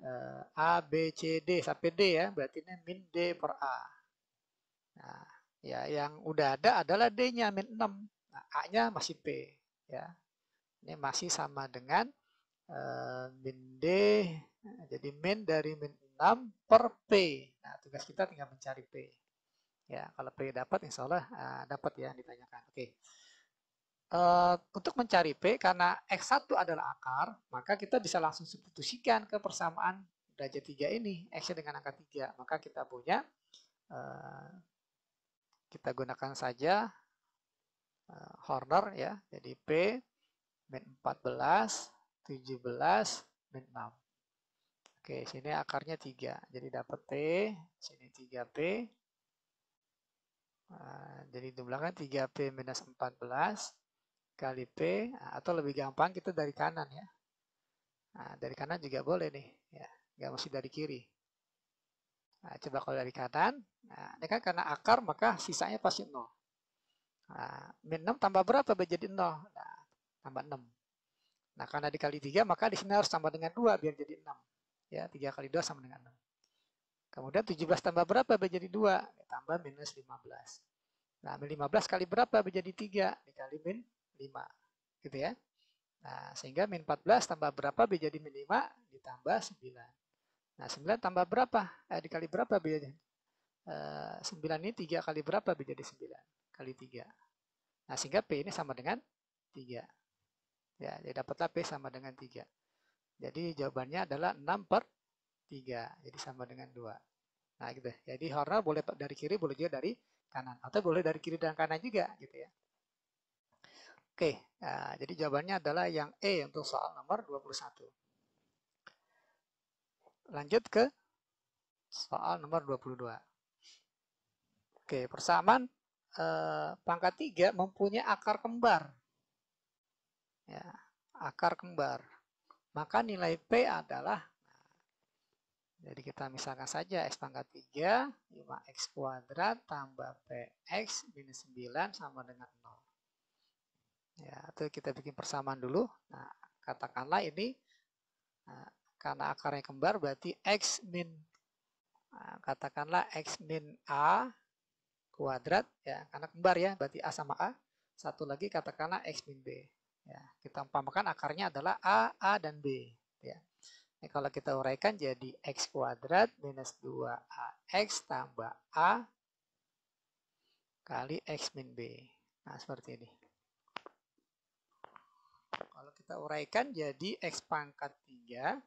eh, A, B, C, D sampai D ya. Berarti ini min D per A. Nah, ya yang udah ada adalah D-nya min 6. Nah, A-nya masih P. ya Ini masih sama dengan eh, min D. Nah, jadi min dari min 6 per P. Nah, tugas kita tinggal mencari P. Ya, kalau P dapat insya Allah eh, dapat ya ditanyakan. Oke. Okay. Eh, untuk mencari P karena X1 adalah akar, maka kita bisa langsung substitusikan ke persamaan derajat 3 ini, X dengan angka 3. Maka kita punya, uh, kita gunakan saja uh, Horner ya, jadi P min 14, 17, min 6. Oke, sini akarnya 3. Jadi dapat T, sini 3T. Nah, jadi jumlahnya 3P minus 14 kali P nah, atau lebih gampang kita dari kanan ya. Nah, dari kanan juga boleh nih ya, nggak mesti dari kiri. Nah, coba kalau dari kanan, nah, ini kan karena akar maka sisanya pasti 0. Nah, min 6 tambah berapa jadi 0? Nah, tambah 6. Nah, karena dikali 3 maka di sini harus tambah dengan 2 biar jadi 6. Ya, 3 kali 2 sama dengan 6. Kemudian 17 tambah berapa menjadi 2? tambah minus 15. Nah, min 15 kali berapa menjadi 3? Dikali min 5. Gitu ya. Nah, sehingga min 14 tambah berapa B jadi min 5 ditambah 9. Nah, 9 tambah berapa? Eh, dikali berapa B jadi? Eh, 9 ini 3 kali berapa B jadi 9? Kali 3. Nah, sehingga P ini sama dengan 3. Ya, jadi dapatlah P sama dengan 3. Jadi jawabannya adalah 6 per 3. Jadi sama dengan 2. Nah, gitu. Jadi horna boleh dari kiri, boleh juga dari kanan. Atau boleh dari kiri dan kanan juga, gitu ya. Oke, nah, jadi jawabannya adalah yang E untuk soal nomor 21. Lanjut ke soal nomor 22. Oke, persamaan eh, pangkat 3 mempunyai akar kembar. Ya, akar kembar. Maka nilai P adalah, nah, jadi kita misalkan saja X pangkat 3, 5X kuadrat tambah PX minus 9 sama dengan Ya, itu kita bikin persamaan dulu. Nah, katakanlah ini nah, karena akarnya kembar berarti x min nah, katakanlah x min a kuadrat ya karena kembar ya berarti a sama a. Satu lagi katakanlah x min b. Ya, kita umpamakan akarnya adalah a, a dan b. Ya. Nah, kalau kita uraikan jadi x kuadrat minus 2 x tambah a kali x min b. Nah, seperti ini kita uraikan jadi X pangkat 3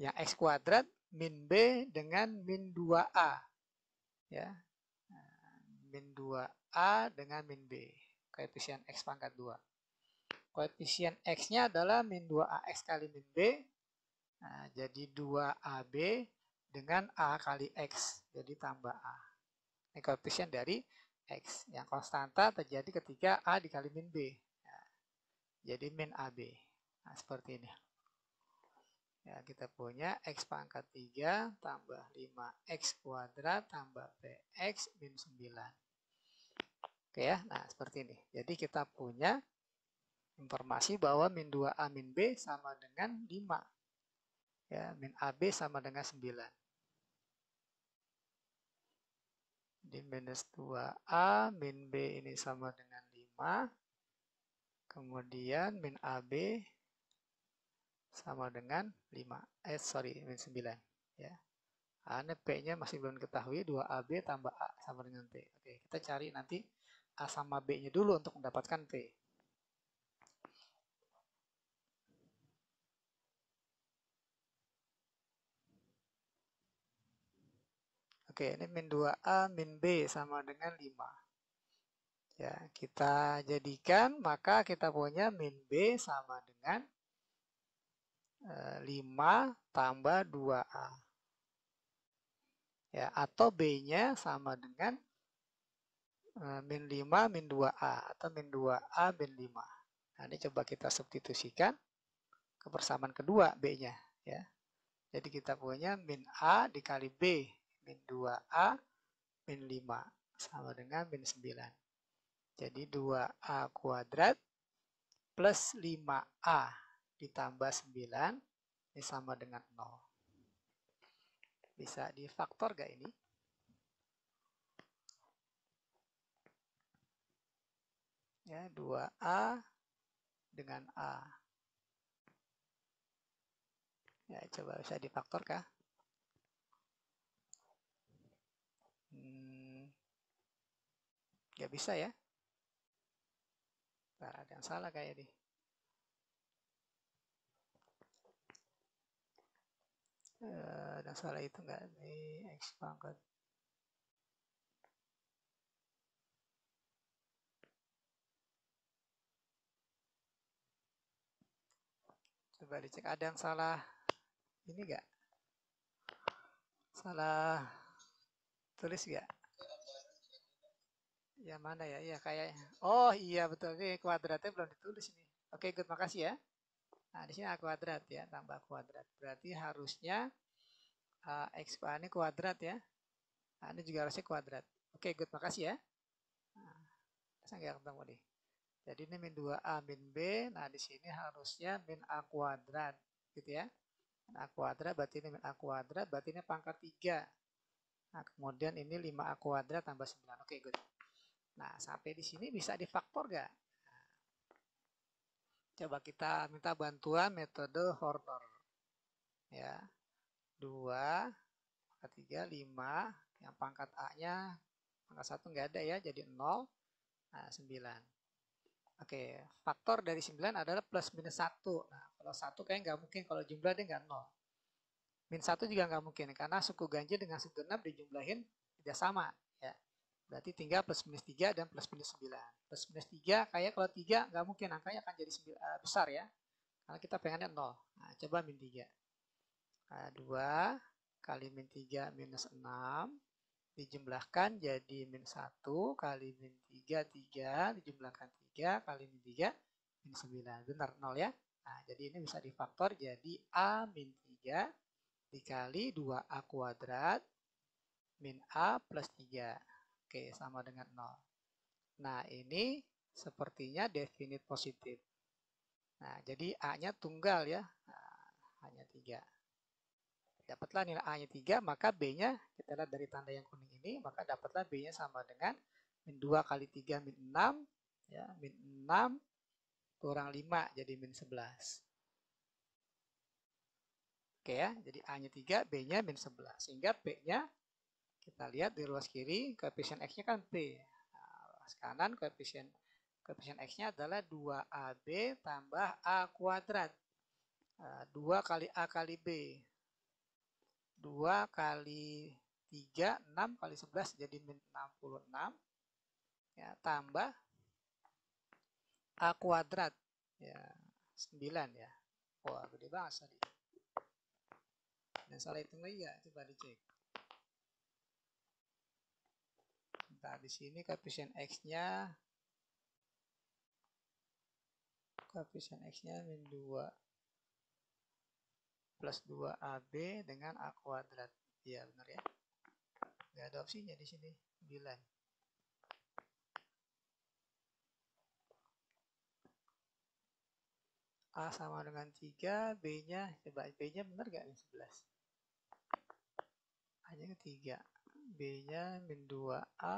yang X kuadrat min B dengan min 2A. Ya. Nah, min 2A dengan min B. Koefisien X pangkat 2. Koefisien X-nya adalah min 2AX kali min B. Nah, jadi 2AB dengan A kali X. Jadi tambah A. Ini koefisien dari X. Yang konstanta terjadi ketika A dikali min B. Jadi min AB. Nah, seperti ini. Ya, kita punya X pangkat 3 tambah 5X kuadrat tambah PX min 9. Oke ya, nah seperti ini. Jadi kita punya informasi bahwa min 2A min B sama dengan 5. Ya, min AB sama dengan 9. Jadi minus 2A min B ini sama dengan 5. Kemudian min AB sama dengan 5. Eh, sorry, min 9. Ya. Karena P-nya masih belum diketahui, 2AB tambah A sama dengan T. Oke, kita cari nanti A sama B-nya dulu untuk mendapatkan T. Oke, ini min 2A min B sama dengan 5. Ya, kita jadikan maka kita punya min B sama dengan e, eh, 5 tambah 2A. Ya, atau B-nya sama dengan e, min 5 min 2A atau min 2A min 5. Nah, ini coba kita substitusikan ke persamaan kedua B-nya. ya. Jadi kita punya min A dikali B min 2A min 5 sama dengan min 9. Jadi 2A kuadrat plus 5A ditambah 9 ini sama dengan 0. Bisa difaktor gak ini? Ya, 2A dengan A. Ya, coba bisa difaktor kah? Hmm, gak bisa ya. Ntar ada yang salah kayak di. Eh, ada ada salah itu enggak di X pangkat. Coba dicek ada yang salah ini enggak? Salah tulis enggak? Ya mana ya? ya kayak Oh iya betul. Ini kuadratnya belum ditulis nih. Oke, good. Makasih ya. Nah, di sini A kuadrat ya, tambah kuadrat. Berarti harusnya uh, eh, X ini kuadrat ya. Nah, ini juga harusnya kuadrat. Oke, good. Makasih ya. Nah, saya ketemu nih. Jadi ini min 2A min B. Nah, di sini harusnya min A kuadrat. Gitu ya. Min A kuadrat berarti ini min A kuadrat. Berarti ini pangkat 3. Nah, kemudian ini 5A kuadrat tambah 9. Oke, good. Nah, sampai di sini bisa difaktor gak? Nah, coba kita minta bantuan metode Horner. Ya, 2, 3, 5, yang pangkat A-nya, pangkat 1 nggak ada ya, jadi 0, nah, 9. Oke, faktor dari 9 adalah plus minus 1. Nah, kalau 1 kayaknya nggak mungkin, kalau jumlah dia nggak 0. Min 1 juga nggak mungkin, karena suku ganjil dengan suku genap dijumlahin tidak sama. Berarti tinggal plus minus 3 dan plus minus 9. Plus minus 3, kayak kalau 3 nggak mungkin angkanya akan jadi eh, besar ya. Karena kita pengennya 0. Nah, coba min 3. Nah, 2 kali min 3 minus 6. Dijumlahkan jadi min 1 kali min 3, 3. Dijumlahkan 3 kali min 3, min 9. Benar, 0 ya. Nah, jadi ini bisa difaktor jadi A min 3 dikali 2A kuadrat min A plus 3. Oke, sama dengan 0. Nah, ini sepertinya definite positif. Nah, jadi A-nya tunggal ya. Nah, hanya 3. Dapatlah nilai A-nya 3, maka B-nya, kita lihat dari tanda yang kuning ini, maka dapatlah B-nya sama dengan min 2 kali 3 min 6, ya, min 6 kurang 5 jadi min 11. Oke ya, jadi A-nya 3, B-nya min 11. Sehingga B-nya kita lihat di ruas kiri, koefisien X-nya kan P. Nah, ruas kanan koefisien koefisien X-nya adalah 2AB tambah A kuadrat. Nah, 2 kali A kali B. 2 kali 3, 6 kali 11 jadi 66. Ya, tambah A kuadrat. Ya, 9 ya. Wah, gede banget tadi. Dan salah hitung lagi ya, coba dicek. Nah, di sini koefisien X-nya koefisien X-nya min 2 plus 2AB dengan A kuadrat. Iya, benar ya. Gak ada opsinya di sini, 9. A sama dengan 3, B-nya, coba B-nya benar gak nih 11? Hanya ke 3. B-nya min 2A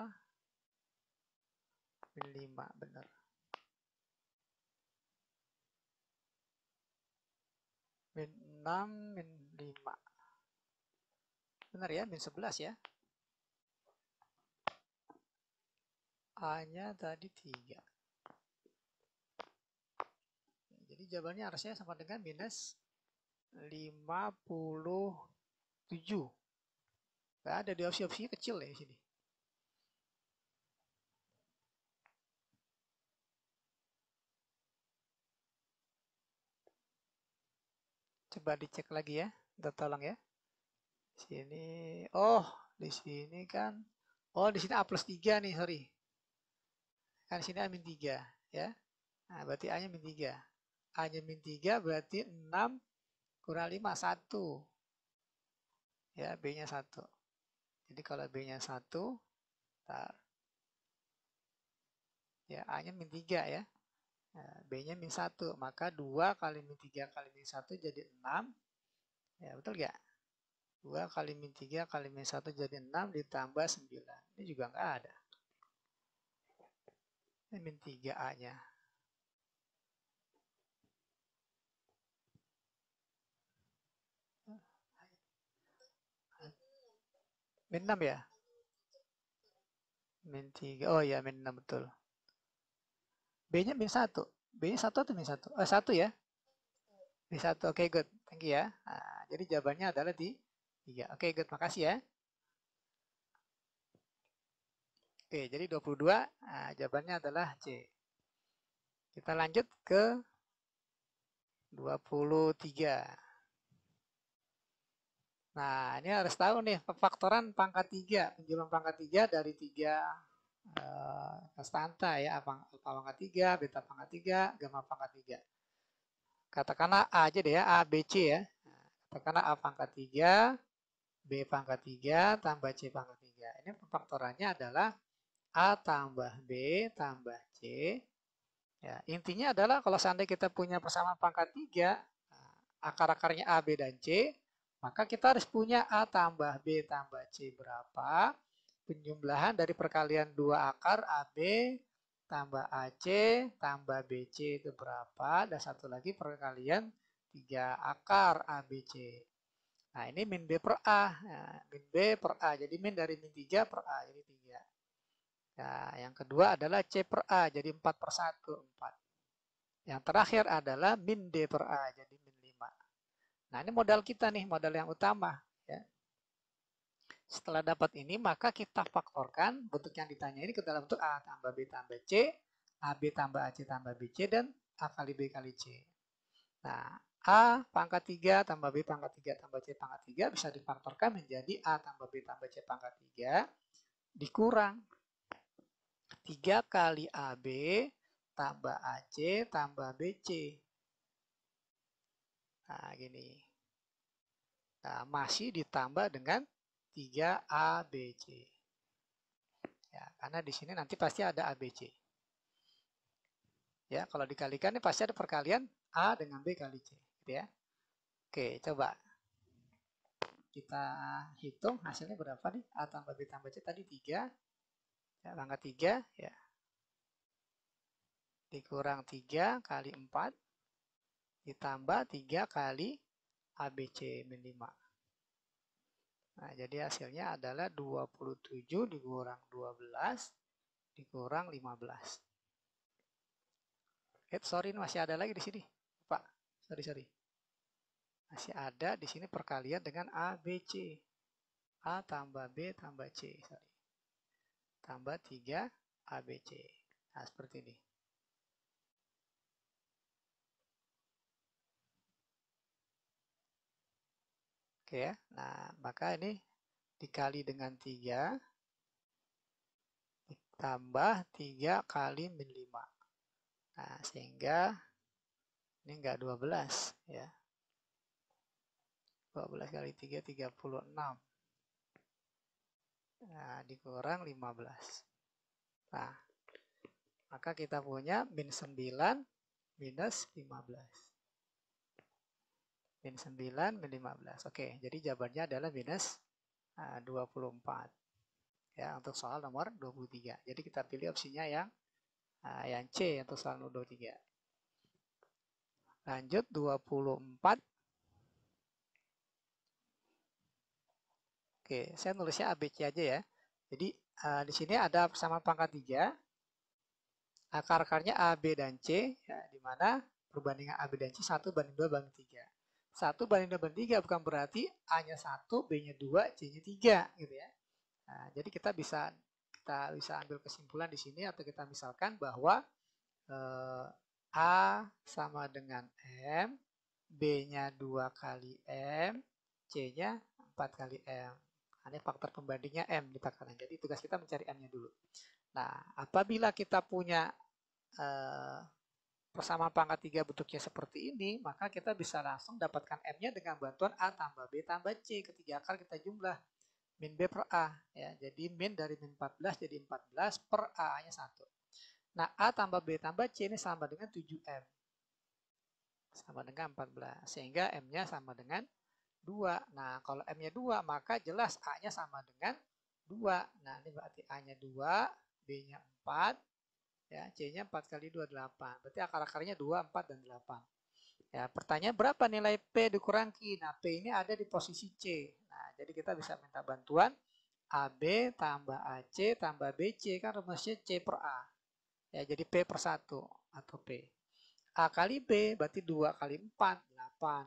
min 5, benar. Min 6, min 5. Benar ya, min 11 ya. A-nya tadi 3. Jadi jawabannya harusnya sama dengan minus 57. Gak ada di opsi-opsinya kecil ya sini. Coba dicek lagi ya, kita tolong ya. Sini, oh di sini kan, oh di sini A plus 3 nih, sorry. Kan sini A min 3 ya. Nah, berarti A-nya min 3. A-nya min 3 berarti 6 kurang 5, 1. Ya, B-nya 1. Jadi kalau B-nya 1, tar. Ya, A-nya min 3 ya. Nah, B-nya min 1, maka 2 kali min 3 kali min 1 jadi 6. Ya, betul nggak? 2 kali min 3 kali min 1 jadi 6 ditambah 9. Ini juga nggak ada. Ini min 3A-nya. Min 6 ya? Min 3. Oh iya, min 6 betul. B-nya min 1. B-nya 1 atau min 1? Oh, 1 ya? B1. Oke, okay, good. Thank you ya. Nah, jadi jawabannya adalah di 3. Oke, okay, good. Makasih ya. Oke, jadi 22 nah, jawabannya adalah C. Kita lanjut ke 23. Nah, ini harus tahu nih faktoran pangkat 3, penjualan pangkat 3 dari 3 eh, konstanta ya, apa alfa pangkat 3, beta pangkat 3, gamma pangkat 3. Katakanlah A aja deh ya, A, B, C ya. Katakanlah A pangkat 3, B pangkat 3, tambah C pangkat 3. Ini faktorannya adalah A tambah B tambah C. Ya, intinya adalah kalau seandainya kita punya persamaan pangkat 3, nah, akar-akarnya A, B, dan C, maka kita harus punya A tambah B tambah C berapa? Penjumlahan dari perkalian dua akar AB tambah AC tambah BC itu berapa? Dan satu lagi perkalian tiga akar ABC. Nah, ini min B per A. Nah, min B per A. Jadi min dari min 3 per A. Jadi 3. Nah, yang kedua adalah C per A. Jadi 4 per 1. 4. Yang terakhir adalah min D per A. Jadi min. Nah ini modal kita nih, modal yang utama. Ya. Setelah dapat ini, maka kita faktorkan bentuk yang ditanya ini ke dalam bentuk A tambah B tambah C, AB tambah AC tambah BC, dan A kali B kali C. Nah, A pangkat 3 tambah B pangkat 3 tambah C pangkat 3 bisa difaktorkan menjadi A tambah B tambah C pangkat 3 dikurang 3 kali AB tambah AC tambah BC. Nah, gini. Nah, masih ditambah dengan 3ABC. Ya, karena di sini nanti pasti ada ABC. Ya, kalau dikalikan ini pasti ada perkalian A dengan B kali C, gitu ya. Oke, coba kita hitung hasilnya berapa nih? A tambah B tambah C tadi 3. Ya, langkah 3 ya. Dikurang 3 kali 4 ditambah 3 kali ABC min 5. Nah, jadi hasilnya adalah 27 dikurang 12 dikurang 15. Eh, sorry, masih ada lagi di sini. Pak, sorry, sorry. Masih ada di sini perkalian dengan ABC. A tambah B tambah C, sorry. Tambah 3 ABC. Nah, seperti ini. Oke ya. Nah, maka ini dikali dengan 3 ditambah 3 kali min 5. Nah, sehingga ini enggak 12 ya. 12 kali 3 36. Nah, dikurang 15. Nah, maka kita punya min 9 minus 15. Min 9, min 15. Oke, jadi jawabannya adalah minus 24. Eh, ya, untuk soal nomor 23. Jadi kita pilih opsinya yang eh, yang C untuk soal nomor 23. Lanjut 24. Oke, saya nulisnya ABC aja ya. Jadi uh, di sini ada persamaan pangkat 3. Akar-akarnya A, B, dan C, ya, di mana perbandingan A, B, dan C 1 banding 2 banding 3. 1 banding 2 banding 3 bukan berarti A-nya 1, B-nya 2, C-nya 3 gitu ya. Nah, jadi kita bisa kita bisa ambil kesimpulan di sini atau kita misalkan bahwa eh, A sama dengan M, B-nya 2 kali M, C-nya 4 kali M. Nah, ini faktor pembandingnya M ditekan. Jadi tugas kita mencari M-nya dulu. Nah, apabila kita punya eh, persamaan pangkat 3 bentuknya seperti ini, maka kita bisa langsung dapatkan M-nya dengan bantuan A tambah B tambah C. Ketiga akar kita jumlah min B per A. Ya, jadi min dari min 14 jadi 14 per A nya 1. Nah, A tambah B tambah C ini sama dengan 7M. Sama dengan 14. Sehingga M-nya sama dengan 2. Nah, kalau M-nya 2, maka jelas A-nya sama dengan 2. Nah, ini berarti A-nya 2, B-nya 4, Ya, C-nya 4 kali 2, 8. Berarti akar-akarnya 2, 4, dan 8. Ya, pertanyaan berapa nilai P dikurangi? Nah, P ini ada di posisi C. Nah, jadi kita bisa minta bantuan AB tambah AC tambah BC. Kan rumusnya C per A. Ya, jadi P per 1 atau P. A kali B berarti 2 kali 4, 8.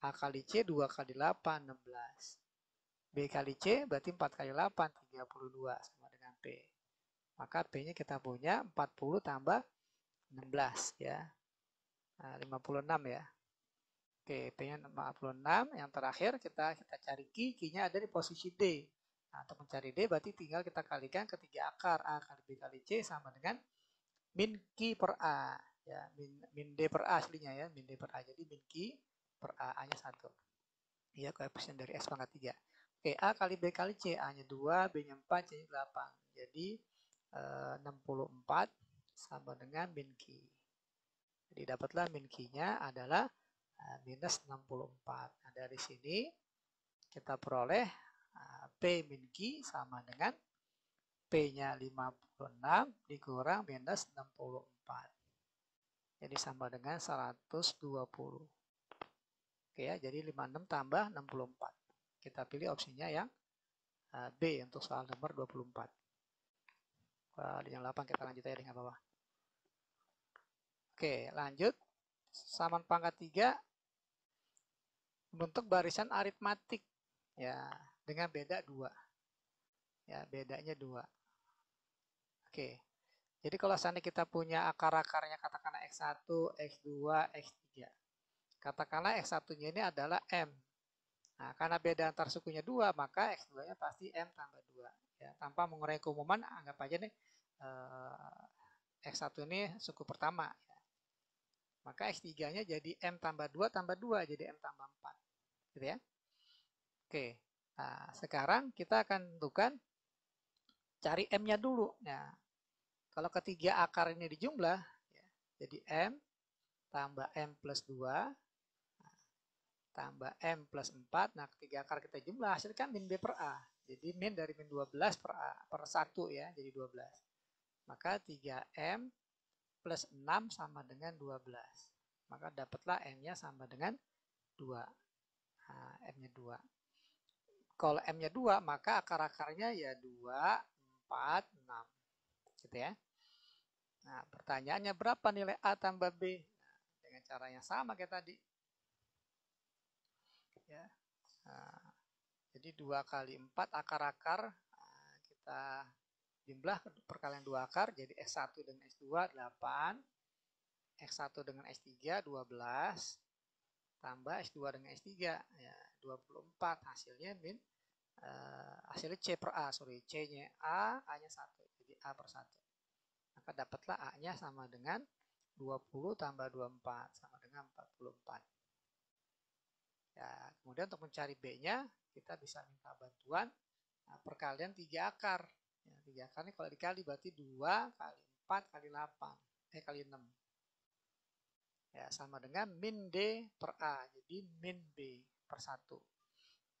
A kali C 2 kali 8, 16. B kali C berarti 4 kali 8, 32 sama dengan P. Maka B-nya kita punya 40 tambah 16 ya. Nah, 56 ya. Oke, B-nya 56. Yang terakhir kita kita cari Q, Q-nya ada di posisi D. Nah, untuk mencari D berarti tinggal kita kalikan ketiga akar. A kali B kali C sama dengan min Q per A. Ya, min, min D per A aslinya ya. Min D per A. Jadi min Q per A. A-nya 1. Ya, koefisien dari S pangkat 3. Oke, A kali B kali C. A-nya 2, B-nya 4, C-nya 8. Jadi 64 eh, sama dengan min Q. Jadi dapatlah min Q-nya adalah eh, minus 64. Nah, dari sini kita peroleh eh, P min Q sama dengan P-nya 56 dikurang minus 64. Jadi sama dengan 120. Oke ya, jadi 56 tambah 64. Kita pilih opsinya yang B untuk soal nomor 24. Wah, di yang 8 kita lanjut aja dengan bawah. Oke, lanjut. Saman pangkat 3 membentuk barisan aritmatik ya dengan beda 2. Ya, bedanya 2. Oke. Jadi kalau seandainya kita punya akar-akarnya katakanlah X1, X2, X3. Katakanlah X1-nya ini adalah M. Nah, karena beda antar sukunya dua maka X2-nya pasti M tambah dua Ya, tanpa mengurangi keumuman, anggap aja nih eh, x satu ini suku pertama. Ya. Maka X3-nya jadi M tambah dua tambah dua jadi M tambah empat Gitu ya. Oke, nah, sekarang kita akan tentukan cari M-nya dulu. Nah, kalau ketiga akar ini dijumlah, ya, jadi M tambah M plus dua tambah M plus 4. Nah, ketiga akar kita jumlah hasilkan min B per A. Jadi min dari min 12 per A, per 1 ya, jadi 12. Maka 3M plus 6 sama dengan 12. Maka dapatlah M-nya sama dengan 2. Nah, M-nya 2. Kalau M-nya 2, maka akar-akarnya ya 2, 4, 6. Gitu ya. Nah, pertanyaannya berapa nilai A tambah B? Nah, dengan cara yang sama kayak tadi ya nah, jadi dua kali empat akar-akar nah, kita jumlah perkalian dua akar jadi x1 dengan x2 8 x1 dengan x3 12 tambah x2 dengan x3 ya 24 hasilnya min uh, hasilnya C per A sorry C nya A A nya satu jadi A per satu maka dapatlah A nya sama dengan 20 tambah 24 sama dengan 44 Ya, kemudian untuk mencari B-nya, kita bisa minta bantuan nah, perkalian 3 akar. Ya, 3 akar ini kalau dikali berarti 2 kali 4 kali 8, eh kali 6. Ya, sama dengan min D per A, jadi min B per 1.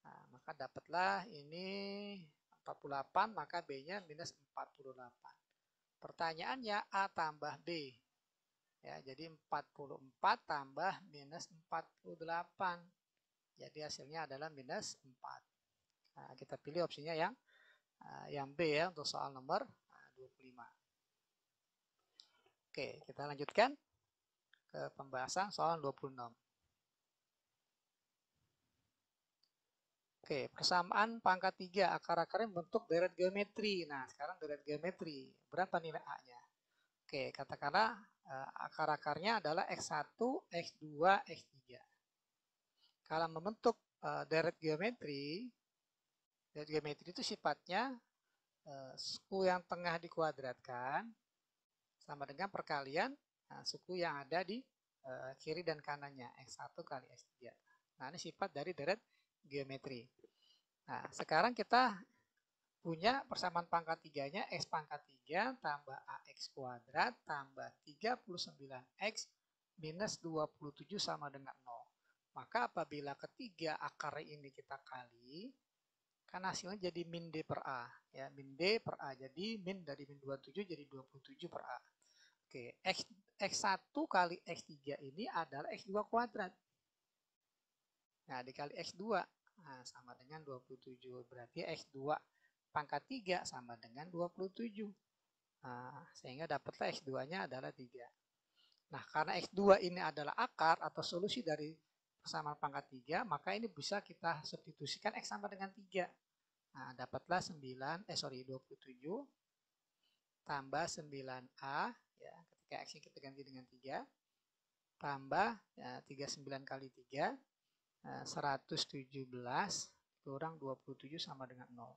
Nah, maka dapatlah ini 48, maka B-nya minus 48. Pertanyaannya A tambah B. Ya, jadi 44 tambah minus 48. Jadi hasilnya adalah minus 4. Nah, kita pilih opsinya yang eh, yang B ya untuk soal nomor 25. Eh, Oke, kita lanjutkan ke pembahasan soal 26. Oke, persamaan pangkat 3 akar-akarnya membentuk deret geometri. Nah, sekarang deret geometri. Berapa nilai A-nya? Oke, katakanlah eh, akar-akarnya adalah X1, X2, X3. Kalau membentuk uh, eh, deret geometri, deret geometri itu sifatnya uh, suku yang tengah dikuadratkan sama dengan perkalian uh, suku yang ada di uh, kiri dan kanannya, X1 kali X3. Nah, ini sifat dari deret geometri. Nah, sekarang kita punya persamaan pangkat tiganya x pangkat 3 tambah ax kuadrat tambah 39x minus 27 sama dengan 0. Maka apabila ketiga akar ini kita kali, kan hasilnya jadi min D per A. Ya, min D per A. Jadi min dari min 27 jadi 27 per A. Oke, X, X1 kali X3 ini adalah X2 kuadrat. Nah, dikali X2. Nah, sama dengan 27. Berarti X2 pangkat 3 sama dengan 27. Nah, sehingga dapatlah X2-nya adalah 3. Nah, karena X2 ini adalah akar atau solusi dari persamaan pangkat 3, maka ini bisa kita substitusikan X sama dengan 3. Nah, dapatlah 9, eh sorry, 27 tambah 9A, ya, ketika X kita ganti dengan 3, tambah ya, 39 kali 3, eh, 117 kurang 27 sama dengan 0.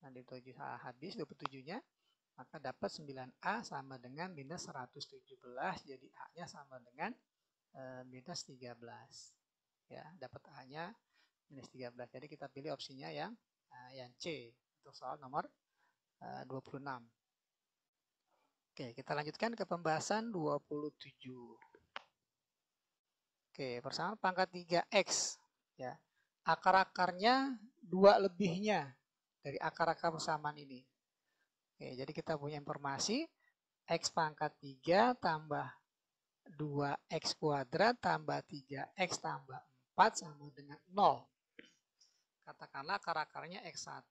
Nah, dituju habis 27-nya, maka dapat 9A sama dengan minus 117, jadi A-nya sama dengan eh, minus 13 ya dapat A-nya minus 13. Jadi kita pilih opsinya yang uh, yang C untuk soal nomor eh, uh, 26. Oke, kita lanjutkan ke pembahasan 27. Oke, persamaan pangkat 3X ya. Akar-akarnya dua lebihnya dari akar-akar persamaan ini. Oke, jadi kita punya informasi X pangkat 3 tambah 2X kuadrat tambah 3X tambah 4 sama dengan 0. Katakanlah karakternya X1,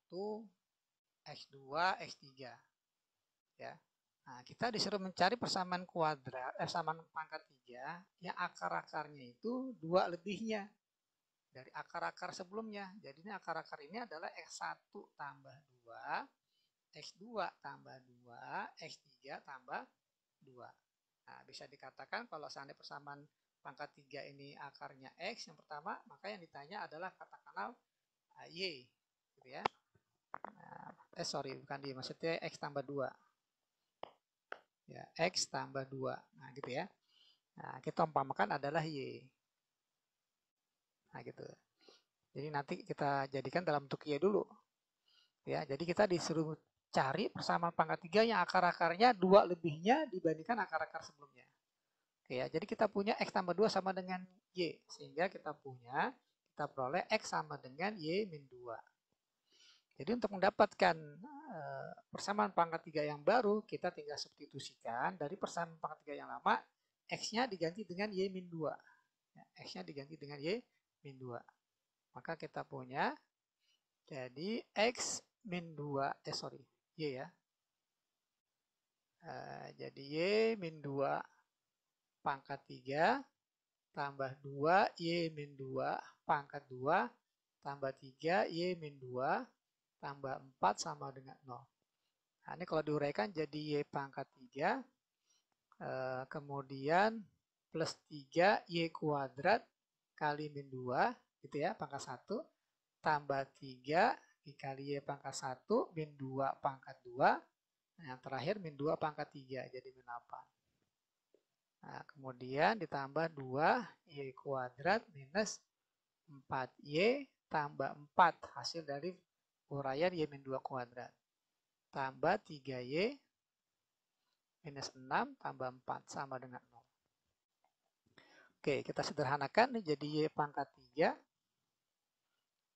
X2, X3. Ya. Nah, kita disuruh mencari persamaan kuadrat, eh, persamaan pangkat 3 yang akar-akarnya itu 2 lebihnya dari akar-akar sebelumnya. Jadi ini akar-akar ini adalah X1 tambah 2, X2 tambah 2, X3 tambah 2. Nah, bisa dikatakan kalau seandainya persamaan pangkat 3 ini akarnya X yang pertama, maka yang ditanya adalah katakanlah uh, Y. Gitu ya. Nah, eh sorry, bukan dia maksudnya X tambah 2. Ya, X tambah 2. Nah gitu ya. Nah, kita umpamakan adalah Y. Nah gitu. Jadi nanti kita jadikan dalam bentuk Y dulu. Ya, jadi kita disuruh cari persamaan pangkat 3 yang akar-akarnya dua lebihnya dibandingkan akar-akar sebelumnya. Oke ya, jadi kita punya X tambah 2 sama dengan Y. Sehingga kita punya, kita peroleh X sama dengan Y min 2. Jadi untuk mendapatkan e, persamaan pangkat 3 yang baru, kita tinggal substitusikan dari persamaan pangkat 3 yang lama, X-nya diganti dengan Y min 2. Ya, X-nya diganti dengan Y min 2. Maka kita punya, jadi X min 2, eh sorry, Y ya. E, jadi Y min 2 pangkat 3 tambah 2 Y min 2 pangkat 2 tambah 3 Y min 2 tambah 4 sama dengan 0. Nah, ini kalau diuraikan jadi Y pangkat 3 eh, kemudian plus 3 Y kuadrat kali min 2 gitu ya pangkat 1 tambah 3 dikali Y pangkat 1 min 2 pangkat 2 yang terakhir min 2 pangkat 3 jadi min 8. Nah, kemudian ditambah 2y kuadrat minus 4y tambah 4 hasil dari uraian y min 2 kuadrat. Tambah 3y minus 6 tambah 4 sama dengan 0. Oke, kita sederhanakan jadi y pangkat 3.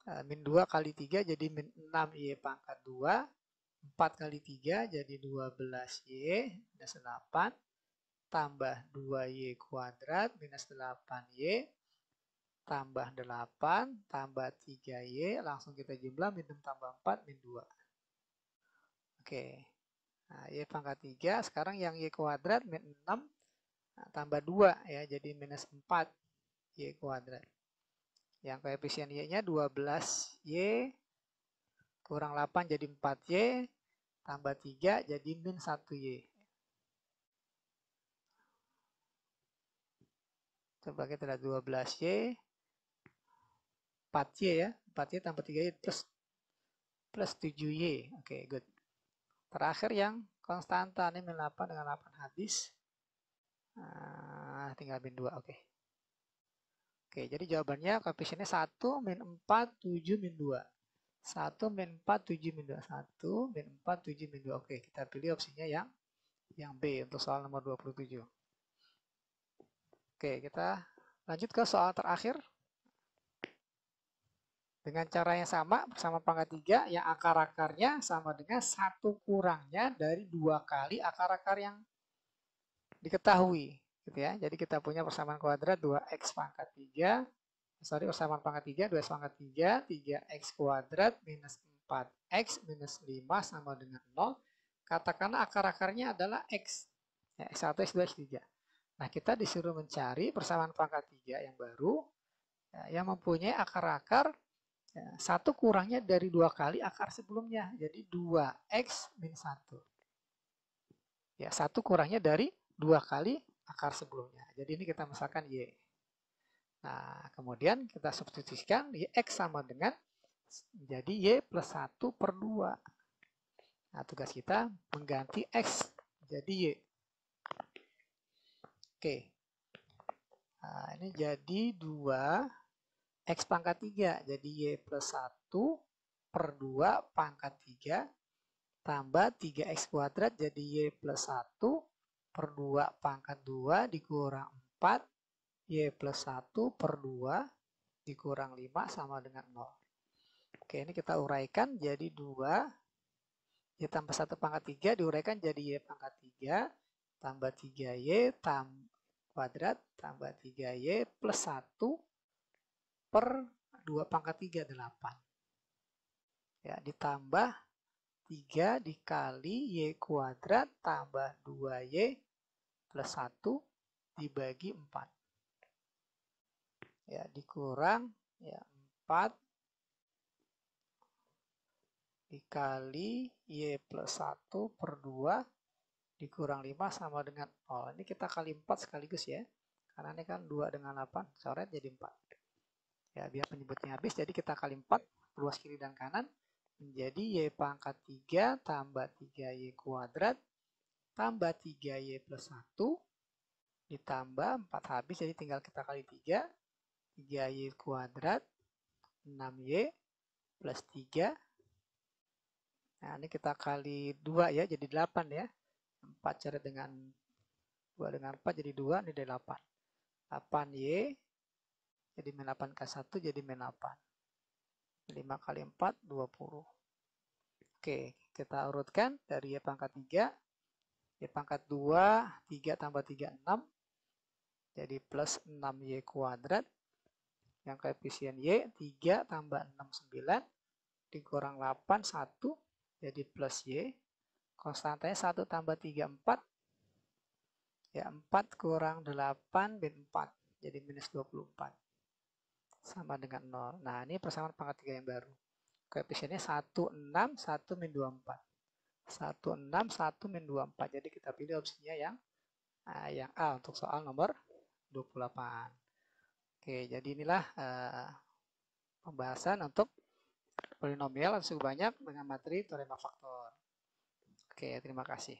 Eh, min 2 kali 3 jadi min 6y pangkat 2. 4 kali 3 jadi 12y minus 8 tambah 2y kuadrat minus 8y tambah 8 tambah 3y langsung kita jumlah min 6 tambah 4 min 2 oke nah, y pangkat 3 sekarang yang y kuadrat min 6 nah, tambah 2 ya jadi minus 4 y kuadrat yang koefisien y nya 12y kurang 8 jadi 4y tambah 3 jadi min 1y terbagi adalah 12Y 4Y ya 4Y tambah 3Y plus plus 7Y oke okay, good terakhir yang konstanta ini 8 dengan 8 habis nah, tinggal min 2 oke okay. oke okay, jadi jawabannya koefisiennya 1 min 4 7 min 2 1 min 4 7 min 2 1 min 4 7 min 2 oke okay, kita pilih opsinya yang yang B untuk soal nomor 27 Oke, kita lanjut ke soal terakhir. Dengan cara yang sama, bersama pangkat 3, yang akar-akarnya sama dengan satu kurangnya dari dua kali akar-akar yang diketahui. Gitu ya. Jadi kita punya persamaan kuadrat 2x pangkat 3, sorry persamaan pangkat 3, 2x pangkat 3, 3x kuadrat minus 4x minus 5 sama dengan 0. Katakanlah akar-akarnya adalah x. Ya, x1, x2, x3. Nah, kita disuruh mencari persamaan pangkat 3 yang baru ya, yang mempunyai akar-akar ya, satu kurangnya dari dua kali akar sebelumnya. Jadi 2x minus 1. Ya, satu kurangnya dari dua kali akar sebelumnya. Jadi ini kita misalkan Y. Nah, kemudian kita substitusikan y X sama dengan jadi Y plus 1 per 2. Nah, tugas kita mengganti X jadi Y. Oke. Nah, ini jadi 2 X pangkat 3. Jadi Y plus 1 per 2 pangkat 3 tambah 3X kuadrat jadi Y plus 1 per 2 pangkat 2 dikurang 4 Y plus 1 per 2 dikurang 5 sama dengan 0. Oke, ini kita uraikan jadi 2 Y tambah 1 pangkat 3 diuraikan jadi Y pangkat 3 tambah 3Y tam, kuadrat tambah 3y plus 1 per 2 pangkat 3, 8. Ya, ditambah 3 dikali y kuadrat tambah 2y plus 1 dibagi 4. Ya, dikurang ya 4 dikali y plus 1 per 2 dikurang 5 sama dengan 0. Ini kita kali 4 sekaligus ya. Karena ini kan 2 dengan 8, coret jadi 4. Ya, biar penyebutnya habis, jadi kita kali 4, luas kiri dan kanan, menjadi Y pangkat 3 tambah 3Y kuadrat, tambah 3Y plus 1, ditambah 4 habis, jadi tinggal kita kali 3, 3Y kuadrat, 6Y plus 3, nah ini kita kali 2 ya, jadi 8 ya, 4 cari dengan 2 dengan 4 jadi 2, ini 8. 8Y jadi min 8K1 jadi min 8. 5 kali 4, 20. Oke, kita urutkan dari Y pangkat 3. Y pangkat 2, 3 tambah 3, 6. Jadi plus 6Y kuadrat. Yang koefisien Y, 3 tambah 6, 9. Dikurang 8, 1. Jadi plus Y konstantanya 1 tambah 3, 4. Ya, 4 kurang 8 bin 4. Jadi minus 24. Sama dengan 0. Nah, ini persamaan pangkat 3 yang baru. Koefisiennya 1, 6, 1, min 24. 1, 6, 1, min 24. Jadi kita pilih opsinya yang uh, yang A untuk soal nomor 28. Oke, jadi inilah uh, pembahasan untuk polinomial cukup banyak dengan materi teorema faktor. Oke, terima kasih.